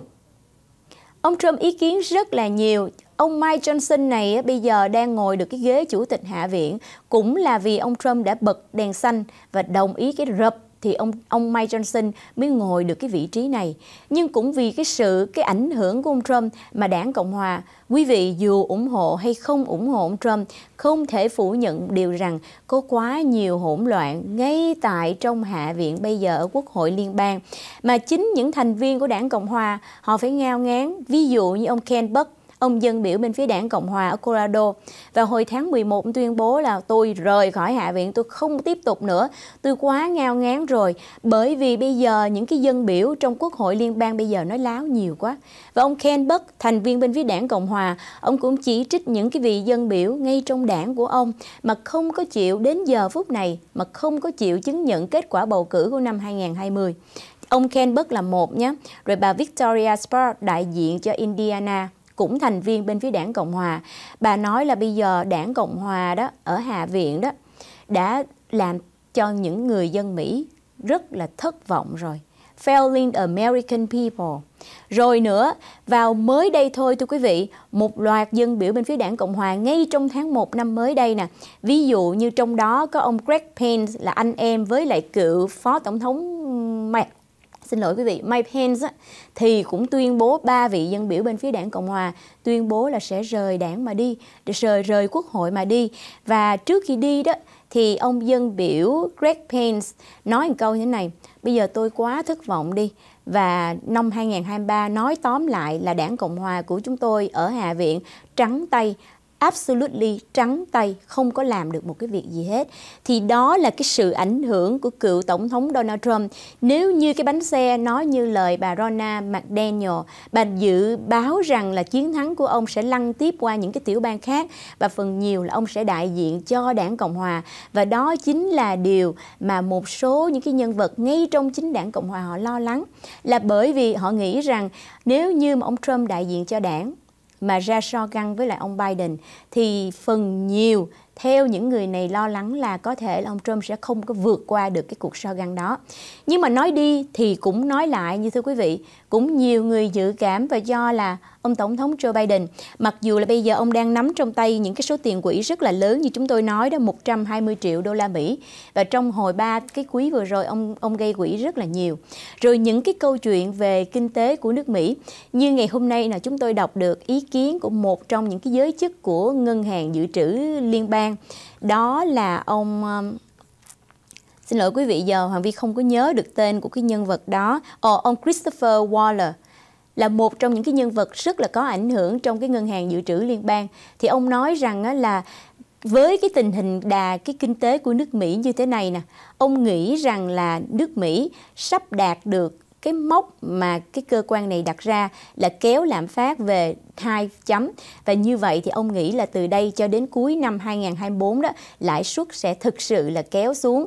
Ông Trump ý kiến rất là nhiều. Ông Mike Johnson này bây giờ đang ngồi được cái ghế chủ tịch Hạ viện cũng là vì ông Trump đã bật đèn xanh và đồng ý cái rập thì ông ông Mike Johnson mới ngồi được cái vị trí này. Nhưng cũng vì cái sự cái ảnh hưởng của ông Trump mà đảng Cộng hòa, quý vị dù ủng hộ hay không ủng hộ ông Trump, không thể phủ nhận điều rằng có quá nhiều hỗn loạn ngay tại trong Hạ viện bây giờ ở Quốc hội liên bang mà chính những thành viên của đảng Cộng hòa họ phải ngao ngán, ví dụ như ông Ken Buck ông dân biểu bên phía đảng Cộng Hòa ở Colorado và hồi tháng 11 tuyên bố là tôi rời khỏi Hạ viện, tôi không tiếp tục nữa, tôi quá ngao ngán rồi bởi vì bây giờ những cái dân biểu trong Quốc hội liên bang bây giờ nói láo nhiều quá. Và ông Ken Buck, thành viên bên phía đảng Cộng Hòa, ông cũng chỉ trích những cái vị dân biểu ngay trong đảng của ông mà không có chịu đến giờ phút này mà không có chịu chứng nhận kết quả bầu cử của năm 2020. Ông Ken Buck là một nhé, rồi bà Victoria Spark đại diện cho Indiana cũng thành viên bên phía đảng Cộng Hòa. Bà nói là bây giờ đảng Cộng Hòa đó ở Hạ viện đó đã làm cho những người dân Mỹ rất là thất vọng rồi. Failing American People. Rồi nữa, vào mới đây thôi thưa quý vị, một loạt dân biểu bên phía đảng Cộng Hòa ngay trong tháng 1 năm mới đây nè. Ví dụ như trong đó có ông Greg Pence là anh em với lại cựu phó tổng thống xin lỗi quý vị, Mike Pence thì cũng tuyên bố ba vị dân biểu bên phía đảng Cộng Hòa tuyên bố là sẽ rời đảng mà đi, rời rời quốc hội mà đi. Và trước khi đi đó thì ông dân biểu Greg Pence nói một câu như thế này, bây giờ tôi quá thất vọng đi và năm 2023 nói tóm lại là đảng Cộng Hòa của chúng tôi ở Hạ viện trắng tay absolutely trắng tay, không có làm được một cái việc gì hết. Thì đó là cái sự ảnh hưởng của cựu Tổng thống Donald Trump. Nếu như cái bánh xe nói như lời bà Rona McDaniel, bà dự báo rằng là chiến thắng của ông sẽ lăn tiếp qua những cái tiểu bang khác và phần nhiều là ông sẽ đại diện cho đảng Cộng Hòa. Và đó chính là điều mà một số những cái nhân vật ngay trong chính đảng Cộng Hòa họ lo lắng là bởi vì họ nghĩ rằng nếu như mà ông Trump đại diện cho đảng mà ra so găng với lại ông Biden thì phần nhiều theo những người này lo lắng là có thể là ông Trump sẽ không có vượt qua được cái cuộc so găng đó. Nhưng mà nói đi thì cũng nói lại như thưa quý vị, cũng nhiều người dự cảm và do là ông Tổng thống Joe Biden, mặc dù là bây giờ ông đang nắm trong tay những cái số tiền quỹ rất là lớn như chúng tôi nói đó 120 triệu đô la Mỹ và trong hồi ba cái quý vừa rồi ông ông gây quỹ rất là nhiều. Rồi những cái câu chuyện về kinh tế của nước Mỹ như ngày hôm nay là chúng tôi đọc được ý kiến của một trong những cái giới chức của ngân hàng dự trữ liên bang đó là ông um, Xin lỗi quý vị giờ Hoàng Vi không có nhớ được tên của cái nhân vật đó. Ờ, ông Christopher Waller là một trong những cái nhân vật rất là có ảnh hưởng trong cái ngân hàng dự trữ liên bang thì ông nói rằng là với cái tình hình đà cái kinh tế của nước Mỹ như thế này nè, ông nghĩ rằng là nước Mỹ sắp đạt được cái mốc mà cái cơ quan này đặt ra là kéo lạm phát về 2, chấm và như vậy thì ông nghĩ là từ đây cho đến cuối năm 2024 đó lãi suất sẽ thực sự là kéo xuống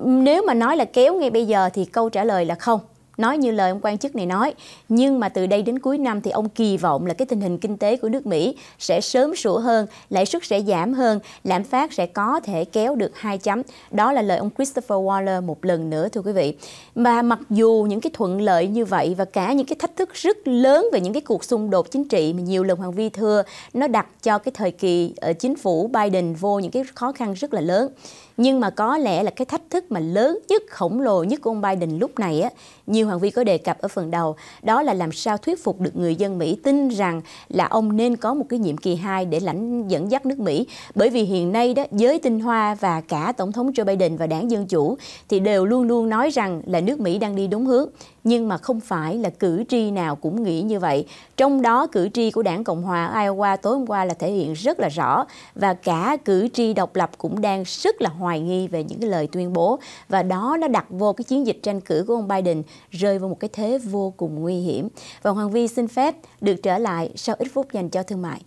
nếu mà nói là kéo ngay bây giờ thì câu trả lời là không nói như lời ông quan chức này nói nhưng mà từ đây đến cuối năm thì ông kỳ vọng là cái tình hình kinh tế của nước Mỹ sẽ sớm sủa hơn lãi suất sẽ giảm hơn lạm phát sẽ có thể kéo được hai chấm đó là lời ông Christopher Waller một lần nữa thưa quý vị mà mặc dù những cái thuận lợi như vậy và cả những cái thách thức rất lớn về những cái cuộc xung đột chính trị mà nhiều lần Hoàng Vi thưa nó đặt cho cái thời kỳ ở ờ, chính phủ Biden vô những cái khó khăn rất là lớn nhưng mà có lẽ là cái thách thức mà lớn nhất khổng lồ nhất của ông Biden lúc này á như Hoàng Vi có đề cập ở phần đầu đó là làm sao thuyết phục được người dân Mỹ tin rằng là ông nên có một cái nhiệm kỳ 2 để lãnh dẫn dắt nước Mỹ bởi vì hiện nay đó giới tinh hoa và cả tổng thống Joe Biden và đảng Dân chủ thì đều luôn luôn nói rằng là nước Mỹ đang đi đúng hướng nhưng mà không phải là cử tri nào cũng nghĩ như vậy. Trong đó cử tri của đảng Cộng hòa Iowa tối hôm qua là thể hiện rất là rõ và cả cử tri độc lập cũng đang rất là hoài nghi về những cái lời tuyên bố và đó nó đặt vô cái chiến dịch tranh cử của ông Biden rơi vào một cái thế vô cùng nguy hiểm. Và Hoàng Vi xin phép được trở lại sau ít phút dành cho thương mại.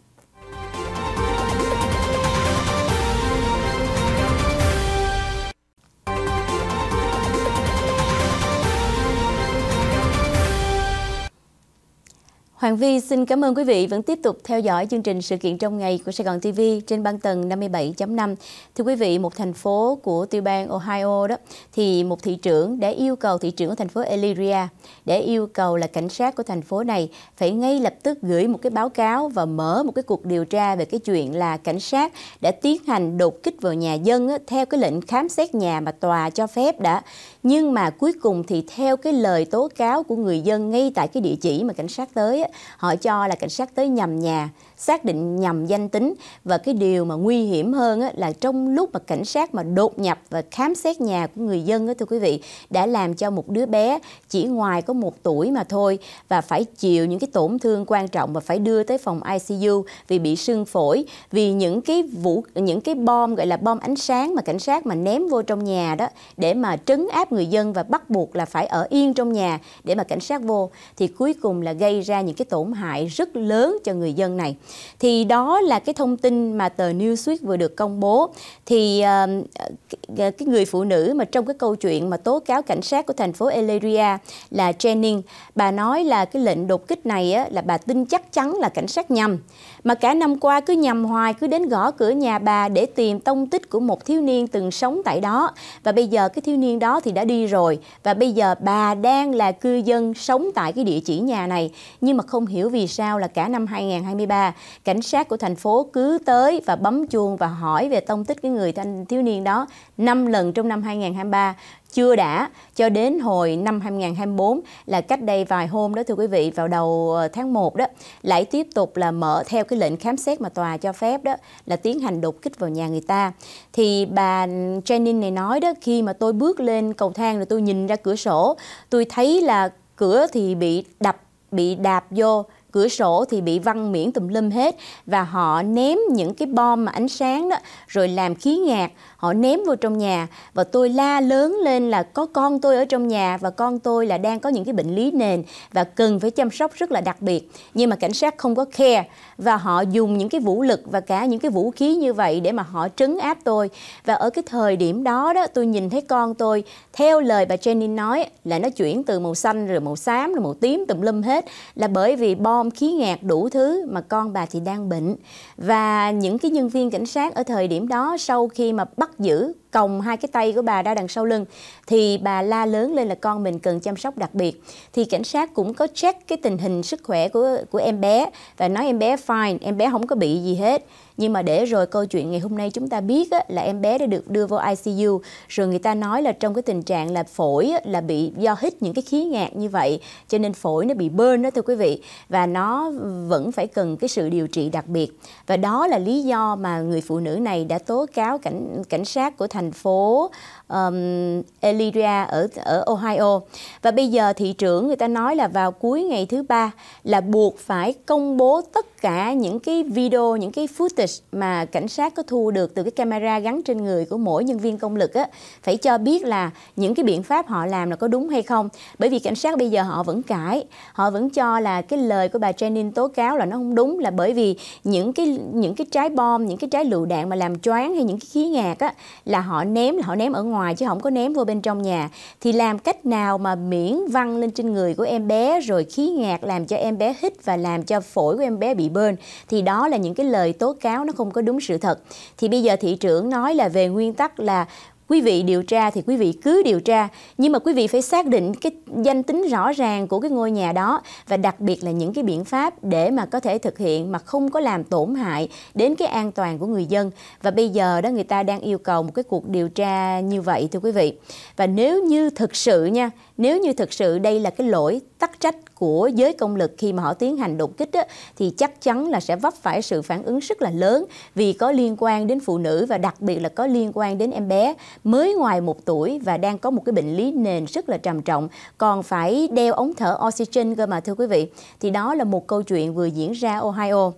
Hoàng Vi xin cảm ơn quý vị vẫn tiếp tục theo dõi chương trình sự kiện trong ngày của Sài Gòn TV trên băng tầng 57.5. Thưa quý vị, một thành phố của tiểu bang Ohio đó thì một thị trưởng đã yêu cầu thị trưởng của thành phố Elyria để yêu cầu là cảnh sát của thành phố này phải ngay lập tức gửi một cái báo cáo và mở một cái cuộc điều tra về cái chuyện là cảnh sát đã tiến hành đột kích vào nhà dân theo cái lệnh khám xét nhà mà tòa cho phép đã. Nhưng mà cuối cùng thì theo cái lời tố cáo của người dân ngay tại cái địa chỉ mà cảnh sát tới họ cho là cảnh sát tới nhầm nhà xác định nhầm danh tính và cái điều mà nguy hiểm hơn là trong lúc mà cảnh sát mà đột nhập và khám xét nhà của người dân á, thưa quý vị đã làm cho một đứa bé chỉ ngoài có một tuổi mà thôi và phải chịu những cái tổn thương quan trọng và phải đưa tới phòng ICU vì bị sưng phổi vì những cái vũ những cái bom gọi là bom ánh sáng mà cảnh sát mà ném vô trong nhà đó để mà trấn áp người dân và bắt buộc là phải ở yên trong nhà để mà cảnh sát vô thì cuối cùng là gây ra những cái tổn hại rất lớn cho người dân này. Thì đó là cái thông tin mà tờ Newsweek vừa được công bố. Thì uh, cái, người phụ nữ mà trong cái câu chuyện mà tố cáo cảnh sát của thành phố Elyria là Jennings, bà nói là cái lệnh đột kích này á, là bà tin chắc chắn là cảnh sát nhầm mà cả năm qua cứ nhầm hoài cứ đến gõ cửa nhà bà để tìm tông tích của một thiếu niên từng sống tại đó. Và bây giờ cái thiếu niên đó thì đã đi rồi và bây giờ bà đang là cư dân sống tại cái địa chỉ nhà này nhưng mà không hiểu vì sao là cả năm 2023 cảnh sát của thành phố cứ tới và bấm chuông và hỏi về tông tích cái người thanh thiếu niên đó năm lần trong năm 2023 chưa đã cho đến hồi năm 2024 là cách đây vài hôm đó thưa quý vị vào đầu ờ, tháng 1 đó lại tiếp tục là mở theo cái lệnh khám xét mà tòa cho phép đó là tiến hành đột kích vào nhà người ta thì bà Jenny này nói đó khi mà tôi bước lên cầu thang rồi tôi nhìn ra cửa sổ tôi thấy là cửa thì bị đập bị đạp vô cửa sổ thì bị văng miễn tùm lum hết và họ ném những cái bom mà ánh sáng đó rồi làm khí ngạt họ ném vô trong nhà và tôi la lớn lên là có con tôi ở trong nhà và con tôi là đang có những cái bệnh lý nền và cần phải chăm sóc rất là đặc biệt nhưng mà cảnh sát không có khe và họ dùng những cái vũ lực và cả những cái vũ khí như vậy để mà họ trấn áp tôi và ở cái thời điểm đó đó tôi nhìn thấy con tôi theo lời bà Jenny nói là nó chuyển từ màu xanh rồi màu xám rồi màu tím tùm lum hết là bởi vì bom không khí ngạt đủ thứ mà con bà thì đang bệnh và những cái nhân viên cảnh sát ở thời điểm đó sau khi mà bắt giữ còng hai cái tay của bà ra đằng sau lưng thì bà la lớn lên là con mình cần chăm sóc đặc biệt thì cảnh sát cũng có check cái tình hình sức khỏe của của em bé và nói em bé fine em bé không có bị gì hết nhưng mà để rồi câu chuyện ngày hôm nay chúng ta biết á, là em bé đã được đưa vào ICU rồi người ta nói là trong cái tình trạng là phổi á, là bị do hít những cái khí ngạt như vậy cho nên phổi nó bị bơm đó thưa quý vị và nó vẫn phải cần cái sự điều trị đặc biệt và đó là lý do mà người phụ nữ này đã tố cáo cảnh cảnh sát của thành thành phố um, Elyria ở ở Ohio và bây giờ thị trưởng người ta nói là vào cuối ngày thứ ba là buộc phải công bố tất cả những cái video những cái footage mà cảnh sát có thu được từ cái camera gắn trên người của mỗi nhân viên công lực á phải cho biết là những cái biện pháp họ làm là có đúng hay không bởi vì cảnh sát bây giờ họ vẫn cãi họ vẫn cho là cái lời của bà Jennings tố cáo là nó không đúng là bởi vì những cái những cái trái bom những cái trái lựu đạn mà làm choáng hay những cái khí ngạt á là họ ném là họ ném ở ngoài ngoài chứ không có ném vô bên trong nhà thì làm cách nào mà miễn văng lên trên người của em bé rồi khí ngạt làm cho em bé hít và làm cho phổi của em bé bị bơm thì đó là những cái lời tố cáo nó không có đúng sự thật thì bây giờ thị trưởng nói là về nguyên tắc là quý vị điều tra thì quý vị cứ điều tra nhưng mà quý vị phải xác định cái danh tính rõ ràng của cái ngôi nhà đó và đặc biệt là những cái biện pháp để mà có thể thực hiện mà không có làm tổn hại đến cái an toàn của người dân và bây giờ đó người ta đang yêu cầu một cái cuộc điều tra như vậy thưa quý vị và nếu như thực sự nha nếu như thực sự đây là cái lỗi tắc trách của giới công lực khi mà họ tiến hành đột kích á, thì chắc chắn là sẽ vấp phải sự phản ứng rất là lớn vì có liên quan đến phụ nữ và đặc biệt là có liên quan đến em bé mới ngoài một tuổi và đang có một cái bệnh lý nền rất là trầm trọng còn phải đeo ống thở oxygen cơ mà thưa quý vị thì đó là một câu chuyện vừa diễn ra Ohio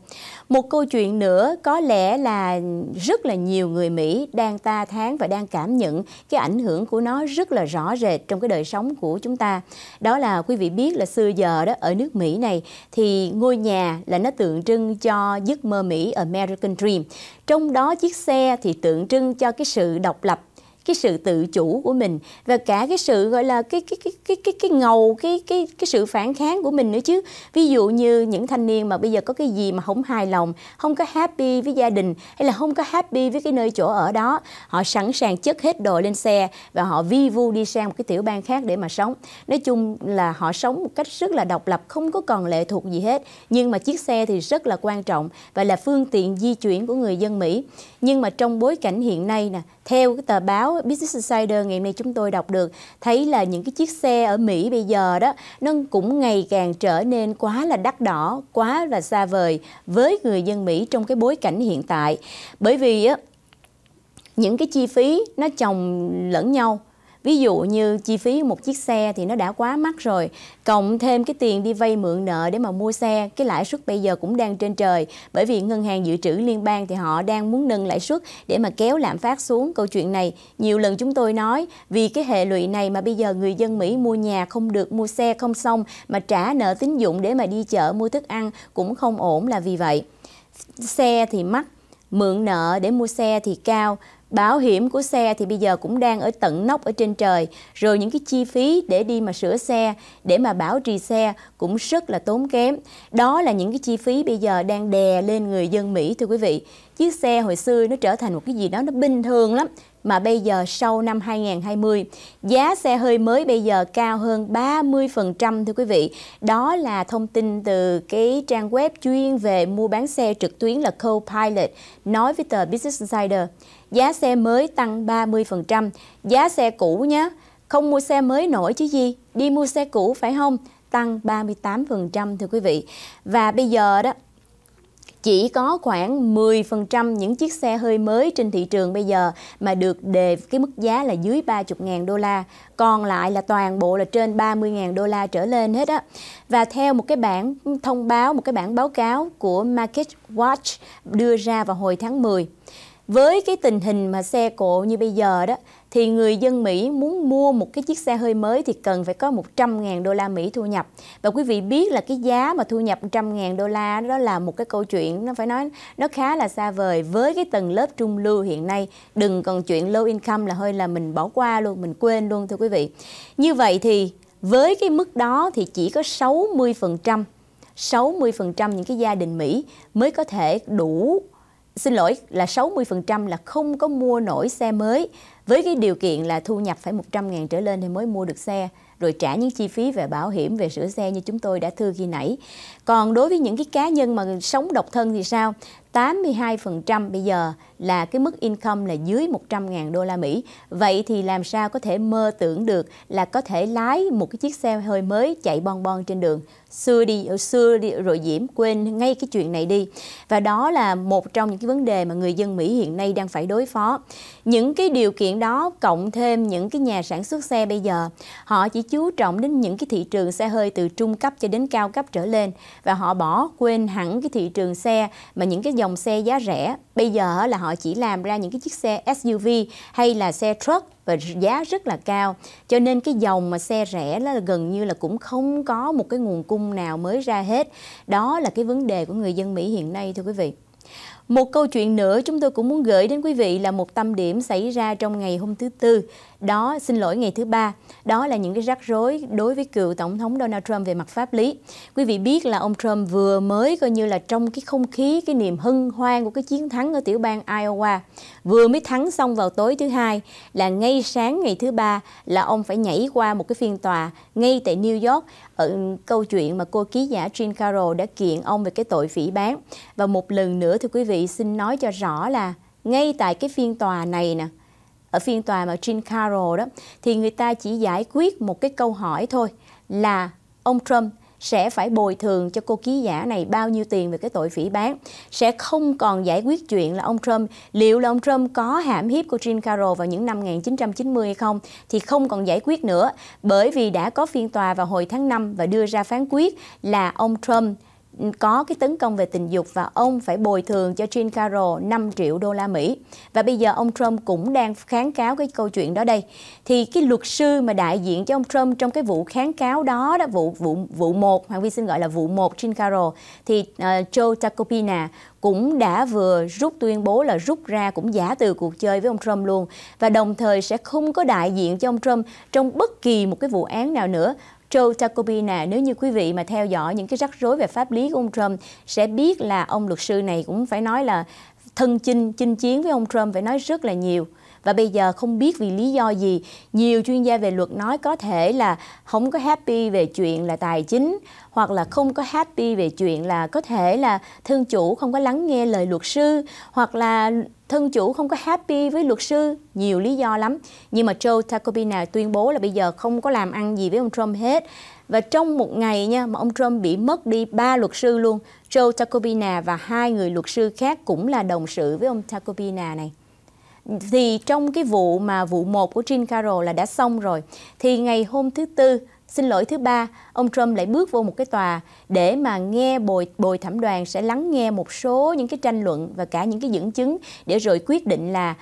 một câu chuyện nữa có lẽ là rất là nhiều người Mỹ đang ta tháng và đang cảm nhận cái ảnh hưởng của nó rất là rõ rệt trong cái đời sống của của chúng ta đó là quý vị biết là xưa giờ đó ở nước Mỹ này thì ngôi nhà là nó tượng trưng cho giấc mơ Mỹ American Dream trong đó chiếc xe thì tượng trưng cho cái sự độc lập cái sự tự chủ của mình và cả cái sự gọi là cái cái cái cái cái, cái ngầu cái cái cái sự phản kháng của mình nữa chứ ví dụ như những thanh niên mà bây giờ có cái gì mà không hài lòng không có happy với gia đình hay là không có happy với cái nơi chỗ ở đó họ sẵn sàng chất hết đồ lên xe và họ vi vu đi sang một cái tiểu bang khác để mà sống nói chung là họ sống một cách rất là độc lập không có còn lệ thuộc gì hết nhưng mà chiếc xe thì rất là quan trọng và là phương tiện di chuyển của người dân Mỹ nhưng mà trong bối cảnh hiện nay nè theo cái tờ báo Business Insider ngày hôm nay chúng tôi đọc được thấy là những cái chiếc xe ở Mỹ bây giờ đó nó cũng ngày càng trở nên quá là đắt đỏ, quá là xa vời với người dân Mỹ trong cái bối cảnh hiện tại. Bởi vì á những cái chi phí nó chồng lẫn nhau ví dụ như chi phí một chiếc xe thì nó đã quá mắc rồi cộng thêm cái tiền đi vay mượn nợ để mà mua xe cái lãi suất bây giờ cũng đang trên trời bởi vì ngân hàng dự trữ liên bang thì họ đang muốn nâng lãi suất để mà kéo lạm phát xuống câu chuyện này nhiều lần chúng tôi nói vì cái hệ lụy này mà bây giờ người dân Mỹ mua nhà không được mua xe không xong mà trả nợ tín dụng để mà đi chợ mua thức ăn cũng không ổn là vì vậy xe thì mắc mượn nợ để mua xe thì cao Bảo hiểm của xe thì bây giờ cũng đang ở tận nóc ở trên trời, rồi những cái chi phí để đi mà sửa xe, để mà bảo trì xe cũng rất là tốn kém. Đó là những cái chi phí bây giờ đang đè lên người dân Mỹ thưa quý vị. Chiếc xe hồi xưa nó trở thành một cái gì đó nó bình thường lắm, mà bây giờ sau năm 2020, giá xe hơi mới bây giờ cao hơn 30% thưa quý vị. Đó là thông tin từ cái trang web chuyên về mua bán xe trực tuyến là Copilot nói với tờ Business Insider giá xe mới tăng 30%, giá xe cũ nhé, không mua xe mới nổi chứ gì, đi mua xe cũ phải không? Tăng 38% thưa quý vị. Và bây giờ đó, chỉ có khoảng 10% những chiếc xe hơi mới trên thị trường bây giờ mà được đề cái mức giá là dưới 30.000 đô la, còn lại là toàn bộ là trên 30.000 đô la trở lên hết á. Và theo một cái bản thông báo, một cái bản báo cáo của Market Watch đưa ra vào hồi tháng 10 với cái tình hình mà xe cộ như bây giờ đó thì người dân Mỹ muốn mua một cái chiếc xe hơi mới thì cần phải có 100.000 đô la Mỹ thu nhập. Và quý vị biết là cái giá mà thu nhập 100.000 đô la đó là một cái câu chuyện nó phải nói nó khá là xa vời với cái tầng lớp trung lưu hiện nay. Đừng còn chuyện low income là hơi là mình bỏ qua luôn, mình quên luôn thưa quý vị. Như vậy thì với cái mức đó thì chỉ có 60% 60% những cái gia đình Mỹ mới có thể đủ xin lỗi là 60% là không có mua nổi xe mới với cái điều kiện là thu nhập phải 100.000 trở lên thì mới mua được xe rồi trả những chi phí về bảo hiểm về sửa xe như chúng tôi đã thư khi nãy. Còn đối với những cái cá nhân mà sống độc thân thì sao? 82% bây giờ là cái mức income là dưới 100.000 đô la Mỹ. Vậy thì làm sao có thể mơ tưởng được là có thể lái một cái chiếc xe hơi mới chạy bon bon trên đường? Xưa đi, xưa đi, rồi Diễm quên ngay cái chuyện này đi. Và đó là một trong những cái vấn đề mà người dân Mỹ hiện nay đang phải đối phó. Những cái điều kiện đó cộng thêm những cái nhà sản xuất xe bây giờ, họ chỉ chú trọng đến những cái thị trường xe hơi từ trung cấp cho đến cao cấp trở lên và họ bỏ quên hẳn cái thị trường xe mà những cái dòng xe giá rẻ. Bây giờ là họ họ chỉ làm ra những cái chiếc xe SUV hay là xe truck và giá rất là cao cho nên cái dòng mà xe rẻ là gần như là cũng không có một cái nguồn cung nào mới ra hết đó là cái vấn đề của người dân Mỹ hiện nay thưa quý vị một câu chuyện nữa chúng tôi cũng muốn gửi đến quý vị là một tâm điểm xảy ra trong ngày hôm thứ Tư, đó xin lỗi ngày thứ ba, đó là những cái rắc rối đối với cựu Tổng thống Donald Trump về mặt pháp lý. Quý vị biết là ông Trump vừa mới coi như là trong cái không khí, cái niềm hân hoan của cái chiến thắng ở tiểu bang Iowa, vừa mới thắng xong vào tối thứ hai là ngay sáng ngày thứ ba là ông phải nhảy qua một cái phiên tòa ngay tại New York ở câu chuyện mà cô ký giả Jean Carroll đã kiện ông về cái tội phỉ bán. Và một lần nữa thưa quý vị, vị xin nói cho rõ là ngay tại cái phiên tòa này nè, ở phiên tòa mà Jean Carroll đó, thì người ta chỉ giải quyết một cái câu hỏi thôi là ông Trump sẽ phải bồi thường cho cô ký giả này bao nhiêu tiền về cái tội phỉ bán. Sẽ không còn giải quyết chuyện là ông Trump, liệu là ông Trump có hãm hiếp cô Jean Carroll vào những năm 1990 hay không, thì không còn giải quyết nữa, bởi vì đã có phiên tòa vào hồi tháng 5 và đưa ra phán quyết là ông Trump có cái tấn công về tình dục và ông phải bồi thường cho Jean Carroll 5 triệu đô la Mỹ. Và bây giờ ông Trump cũng đang kháng cáo cái câu chuyện đó đây. Thì cái luật sư mà đại diện cho ông Trump trong cái vụ kháng cáo đó đó vụ vụ vụ 1, Hoàng Vi xin gọi là vụ 1 Jean Carroll thì uh, Joe Tacopina cũng đã vừa rút tuyên bố là rút ra cũng giả từ cuộc chơi với ông Trump luôn và đồng thời sẽ không có đại diện cho ông Trump trong bất kỳ một cái vụ án nào nữa Joe Jacobi nè, nếu như quý vị mà theo dõi những cái rắc rối về pháp lý của ông Trump sẽ biết là ông luật sư này cũng phải nói là thân chinh chinh chiến với ông Trump phải nói rất là nhiều và bây giờ không biết vì lý do gì nhiều chuyên gia về luật nói có thể là không có happy về chuyện là tài chính hoặc là không có happy về chuyện là có thể là thân chủ không có lắng nghe lời luật sư hoặc là thân chủ không có happy với luật sư nhiều lý do lắm nhưng mà Joe Tacopina tuyên bố là bây giờ không có làm ăn gì với ông Trump hết và trong một ngày nha mà ông Trump bị mất đi ba luật sư luôn Joe Tacopina và hai người luật sư khác cũng là đồng sự với ông Tacopina này thì trong cái vụ mà vụ 1 của Jean Carroll là đã xong rồi thì ngày hôm thứ tư xin lỗi thứ ba ông Trump lại bước vô một cái tòa để mà nghe bồi bồi thẩm đoàn sẽ lắng nghe một số những cái tranh luận và cả những cái dẫn chứng để rồi quyết định là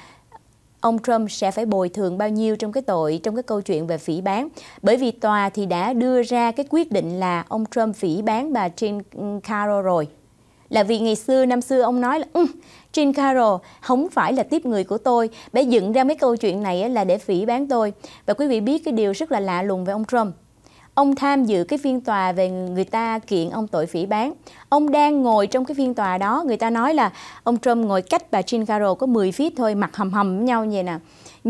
ông Trump sẽ phải bồi thường bao nhiêu trong cái tội trong cái câu chuyện về phỉ bán bởi vì tòa thì đã đưa ra cái quyết định là ông Trump phỉ bán bà Jean Carroll rồi là vì ngày xưa năm xưa ông nói là ừ, Jean Carroll không phải là tiếp người của tôi, bé dựng ra mấy câu chuyện này là để phỉ bán tôi. Và quý vị biết cái điều rất là lạ lùng về ông Trump. Ông tham dự cái phiên tòa về người ta kiện ông tội phỉ bán. Ông đang ngồi trong cái phiên tòa đó, người ta nói là ông Trump ngồi cách bà Jean Carroll có 10 feet thôi, mặt hầm hầm với nhau như vậy nè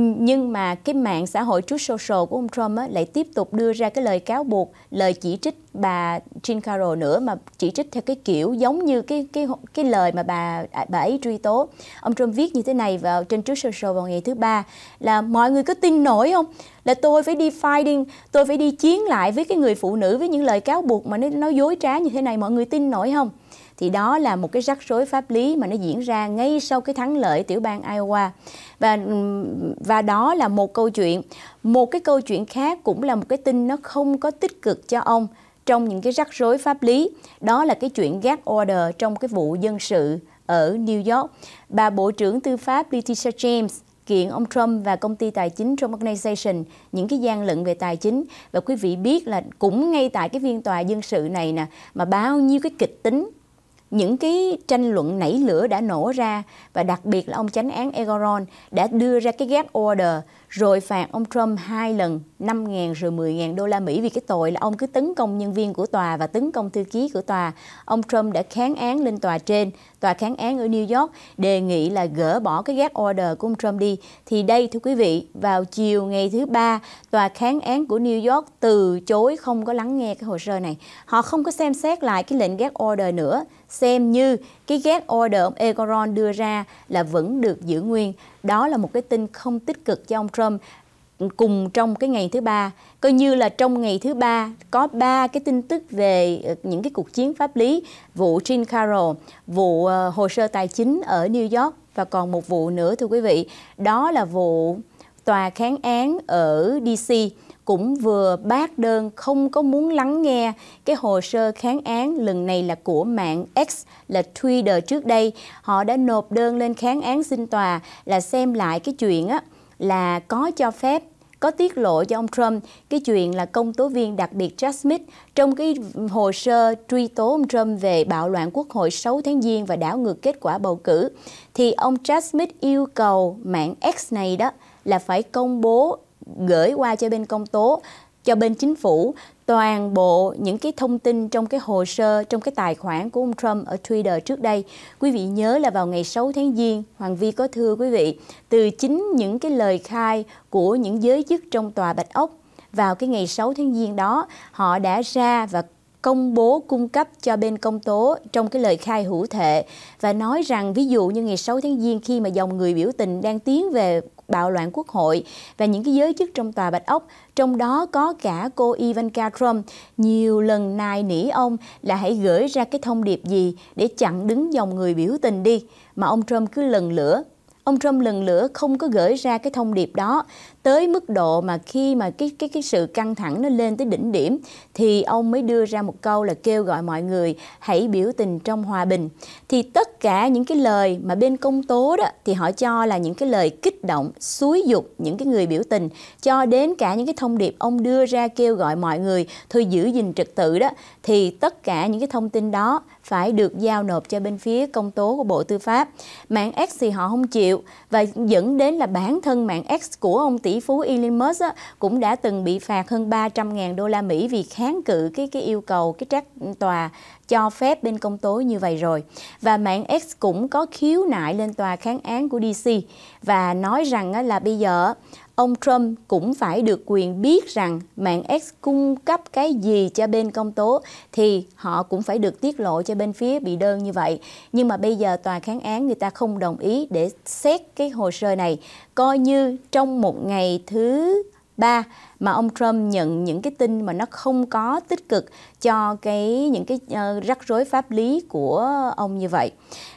nhưng mà cái mạng xã hội truth social của ông Trump á, lại tiếp tục đưa ra cái lời cáo buộc lời chỉ trích bà Jean Carroll nữa mà chỉ trích theo cái kiểu giống như cái cái cái lời mà bà à, bà ấy truy tố ông Trump viết như thế này vào trên truth social vào ngày thứ ba là mọi người có tin nổi không là tôi phải đi fighting tôi phải đi chiến lại với cái người phụ nữ với những lời cáo buộc mà nó nó dối trá như thế này mọi người tin nổi không thì đó là một cái rắc rối pháp lý mà nó diễn ra ngay sau cái thắng lợi tiểu bang Iowa và và đó là một câu chuyện một cái câu chuyện khác cũng là một cái tin nó không có tích cực cho ông trong những cái rắc rối pháp lý đó là cái chuyện gag order trong cái vụ dân sự ở New York bà bộ trưởng tư pháp Letitia James kiện ông Trump và công ty tài chính Trump Organization những cái gian lận về tài chính và quý vị biết là cũng ngay tại cái phiên tòa dân sự này nè mà bao nhiêu cái kịch tính những cái tranh luận nảy lửa đã nổ ra và đặc biệt là ông chánh án Egoron đã đưa ra cái gag order rồi phạt ông Trump hai lần 5.000 rồi 10.000 đô la Mỹ vì cái tội là ông cứ tấn công nhân viên của tòa và tấn công thư ký của tòa. Ông Trump đã kháng án lên tòa trên, tòa kháng án ở New York đề nghị là gỡ bỏ cái gag order của ông Trump đi. Thì đây thưa quý vị, vào chiều ngày thứ ba, tòa kháng án của New York từ chối không có lắng nghe cái hồ sơ này. Họ không có xem xét lại cái lệnh gag order nữa xem như cái get order ông Egoron đưa ra là vẫn được giữ nguyên. Đó là một cái tin không tích cực cho ông Trump cùng trong cái ngày thứ ba coi như là trong ngày thứ ba có ba cái tin tức về ờ, những cái cuộc chiến pháp lý vụ Jean Carroll vụ ờ, hồ sơ tài chính ở New York và còn một vụ nữa thưa quý vị đó là vụ tòa kháng án ở DC cũng vừa bác đơn không có muốn lắng nghe cái hồ sơ kháng án lần này là của mạng X là Twitter trước đây họ đã nộp đơn lên kháng án xin tòa là xem lại cái chuyện á là có cho phép có tiết lộ cho ông Trump cái chuyện là công tố viên đặc biệt Jack Smith trong cái hồ sơ truy tố ông Trump về bạo loạn quốc hội 6 tháng Giêng và đảo ngược kết quả bầu cử thì ông Jack Smith yêu cầu mạng X này đó là phải công bố gửi qua cho bên công tố cho bên chính phủ toàn bộ những cái thông tin trong cái hồ sơ trong cái tài khoản của ông Trump ở Twitter trước đây. Quý vị nhớ là vào ngày 6 tháng Giêng, Hoàng Vi có thưa quý vị, từ chính những cái lời khai của những giới chức trong tòa Bạch Ốc vào cái ngày 6 tháng Giêng đó, họ đã ra và công bố cung cấp cho bên công tố trong cái lời khai hữu thể và nói rằng ví dụ như ngày 6 tháng Giêng khi mà dòng người biểu tình đang tiến về bạo loạn quốc hội và những cái giới chức trong tòa Bạch Ốc, trong đó có cả cô Ivanka Trump, nhiều lần nài nỉ ông là hãy gửi ra cái thông điệp gì để chặn đứng dòng người biểu tình đi, mà ông Trump cứ lần lửa Ông Trump lần lửa không có gửi ra cái thông điệp đó tới mức độ mà khi mà cái cái cái sự căng thẳng nó lên tới đỉnh điểm thì ông mới đưa ra một câu là kêu gọi mọi người hãy biểu tình trong hòa bình. Thì tất cả những cái lời mà bên công tố đó thì họ cho là những cái lời kích động, xúi dục những cái người biểu tình cho đến cả những cái thông điệp ông đưa ra kêu gọi mọi người thôi giữ gìn trật tự đó thì tất cả những cái thông tin đó phải được giao nộp cho bên phía công tố của Bộ Tư pháp. Mạng X thì họ không chịu và dẫn đến là bản thân mạng X của ông tỷ tỷ phú Elon Musk á, cũng đã từng bị phạt hơn 300.000 đô la Mỹ vì kháng cự cái cái yêu cầu cái trách tòa cho phép bên công tố như vậy rồi. Và mạng X cũng có khiếu nại lên tòa kháng án của DC và nói rằng á, là bây giờ ông Trump cũng phải được quyền biết rằng mạng X cung cấp cái gì cho bên công tố thì họ cũng phải được tiết lộ cho bên phía bị đơn như vậy. Nhưng mà bây giờ tòa kháng án người ta không đồng ý để xét cái hồ sơ này coi như trong một ngày thứ ba mà ông Trump nhận những cái tin mà nó không có tích cực cho cái những cái uh, rắc rối pháp lý của ông như vậy.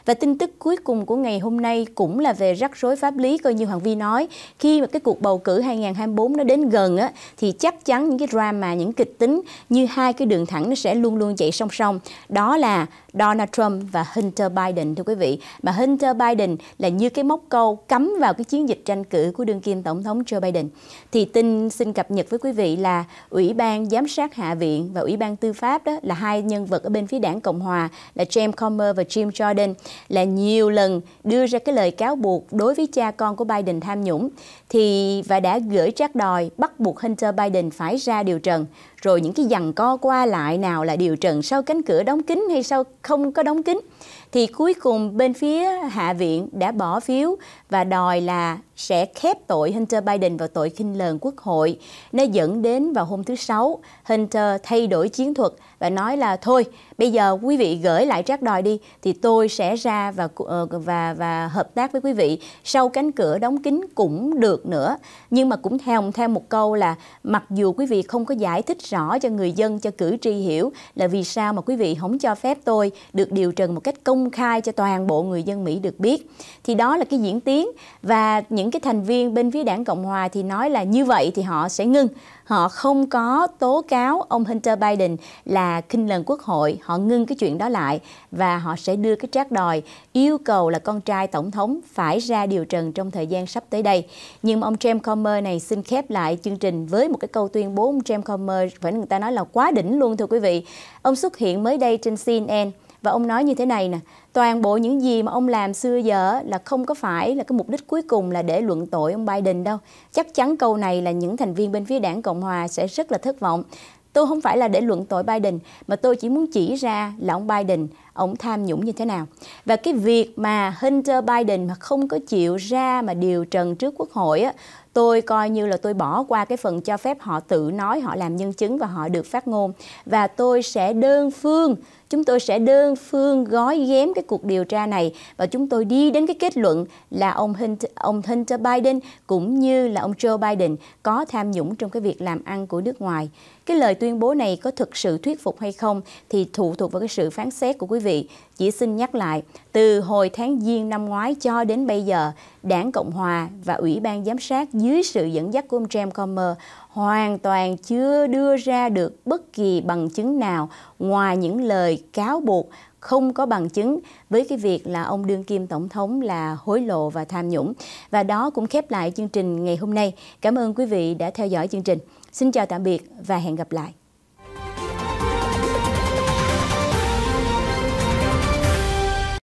Và tin tức cuối cùng của ngày hôm nay cũng là về rắc rối pháp lý coi như Hoàng Vi nói, khi mà cái cuộc bầu cử 2024 nó đến gần á thì chắc chắn những cái drama, những kịch tính như hai cái đường thẳng nó sẽ luôn luôn chạy song song. Đó là Donald Trump và Hunter Biden thưa quý vị. Mà Hunter Biden là như cái móc câu cắm vào cái chiến dịch tranh cử của đương kim tổng thống Joe Biden. Thì tin xin cập cập nhật với quý vị là Ủy ban Giám sát Hạ viện và Ủy ban Tư pháp đó là hai nhân vật ở bên phía đảng Cộng Hòa là James Comer và Jim Jordan là nhiều lần đưa ra cái lời cáo buộc đối với cha con của Biden tham nhũng thì và đã gửi trác đòi bắt buộc Hunter Biden phải ra điều trần rồi những cái dằn co qua lại nào là điều trần sau cánh cửa đóng kín hay sau không có đóng kín thì cuối cùng bên phía hạ viện đã bỏ phiếu và đòi là sẽ khép tội Hunter Biden vào tội khinh lờn quốc hội. Nó dẫn đến vào hôm thứ Sáu, Hunter thay đổi chiến thuật và nói là thôi, Bây giờ quý vị gửi lại trác đòi đi thì tôi sẽ ra và ờ, và và hợp tác với quý vị sau cánh cửa đóng kín cũng được nữa. Nhưng mà cũng theo theo một câu là mặc dù quý vị không có giải thích rõ cho người dân cho cử tri hiểu là vì sao mà quý vị không cho phép tôi được điều trần một cách công khai cho toàn bộ người dân Mỹ được biết. Thì đó là cái diễn tiến và những cái thành viên bên phía đảng Cộng hòa thì nói là như vậy thì họ sẽ ngưng. Họ không có tố cáo ông Hunter Biden là kinh lần quốc hội, họ ngưng cái chuyện đó lại và họ sẽ đưa cái trác đòi yêu cầu là con trai tổng thống phải ra điều trần trong thời gian sắp tới đây. Nhưng ông James Comer này xin khép lại chương trình với một cái câu tuyên bố ông James Comer phải người ta nói là quá đỉnh luôn thưa quý vị. Ông xuất hiện mới đây trên CNN và ông nói như thế này nè toàn bộ những gì mà ông làm xưa giờ là không có phải là cái mục đích cuối cùng là để luận tội ông Biden đâu chắc chắn câu này là những thành viên bên phía đảng Cộng hòa sẽ rất là thất vọng Tôi không phải là để luận tội Biden, mà tôi chỉ muốn chỉ ra là ông Biden, ông tham nhũng như thế nào. Và cái việc mà Hunter Biden mà không có chịu ra mà điều trần trước Quốc hội á, tôi coi như là tôi bỏ qua cái phần cho phép họ tự nói, họ làm nhân chứng và họ được phát ngôn. Và tôi sẽ đơn phương chúng tôi sẽ đơn phương gói ghém cái cuộc điều tra này và chúng tôi đi đến cái kết luận là ông Hunter, ông Hunter Biden cũng như là ông Joe Biden có tham nhũng trong cái việc làm ăn của nước ngoài. Cái lời tuyên bố này có thực sự thuyết phục hay không thì phụ thuộc vào cái sự phán xét của quý vị. Chỉ xin nhắc lại, từ hồi tháng Giêng năm ngoái cho đến bây giờ, Đảng Cộng Hòa và Ủy ban Giám sát dưới sự dẫn dắt của ông James Comer hoàn toàn chưa đưa ra được bất kỳ bằng chứng nào ngoài những lời cáo buộc không có bằng chứng với cái việc là ông đương kim tổng thống là hối lộ và tham nhũng. Và đó cũng khép lại chương trình ngày hôm nay. Cảm ơn quý vị đã theo dõi chương trình. Xin chào tạm biệt và hẹn gặp lại.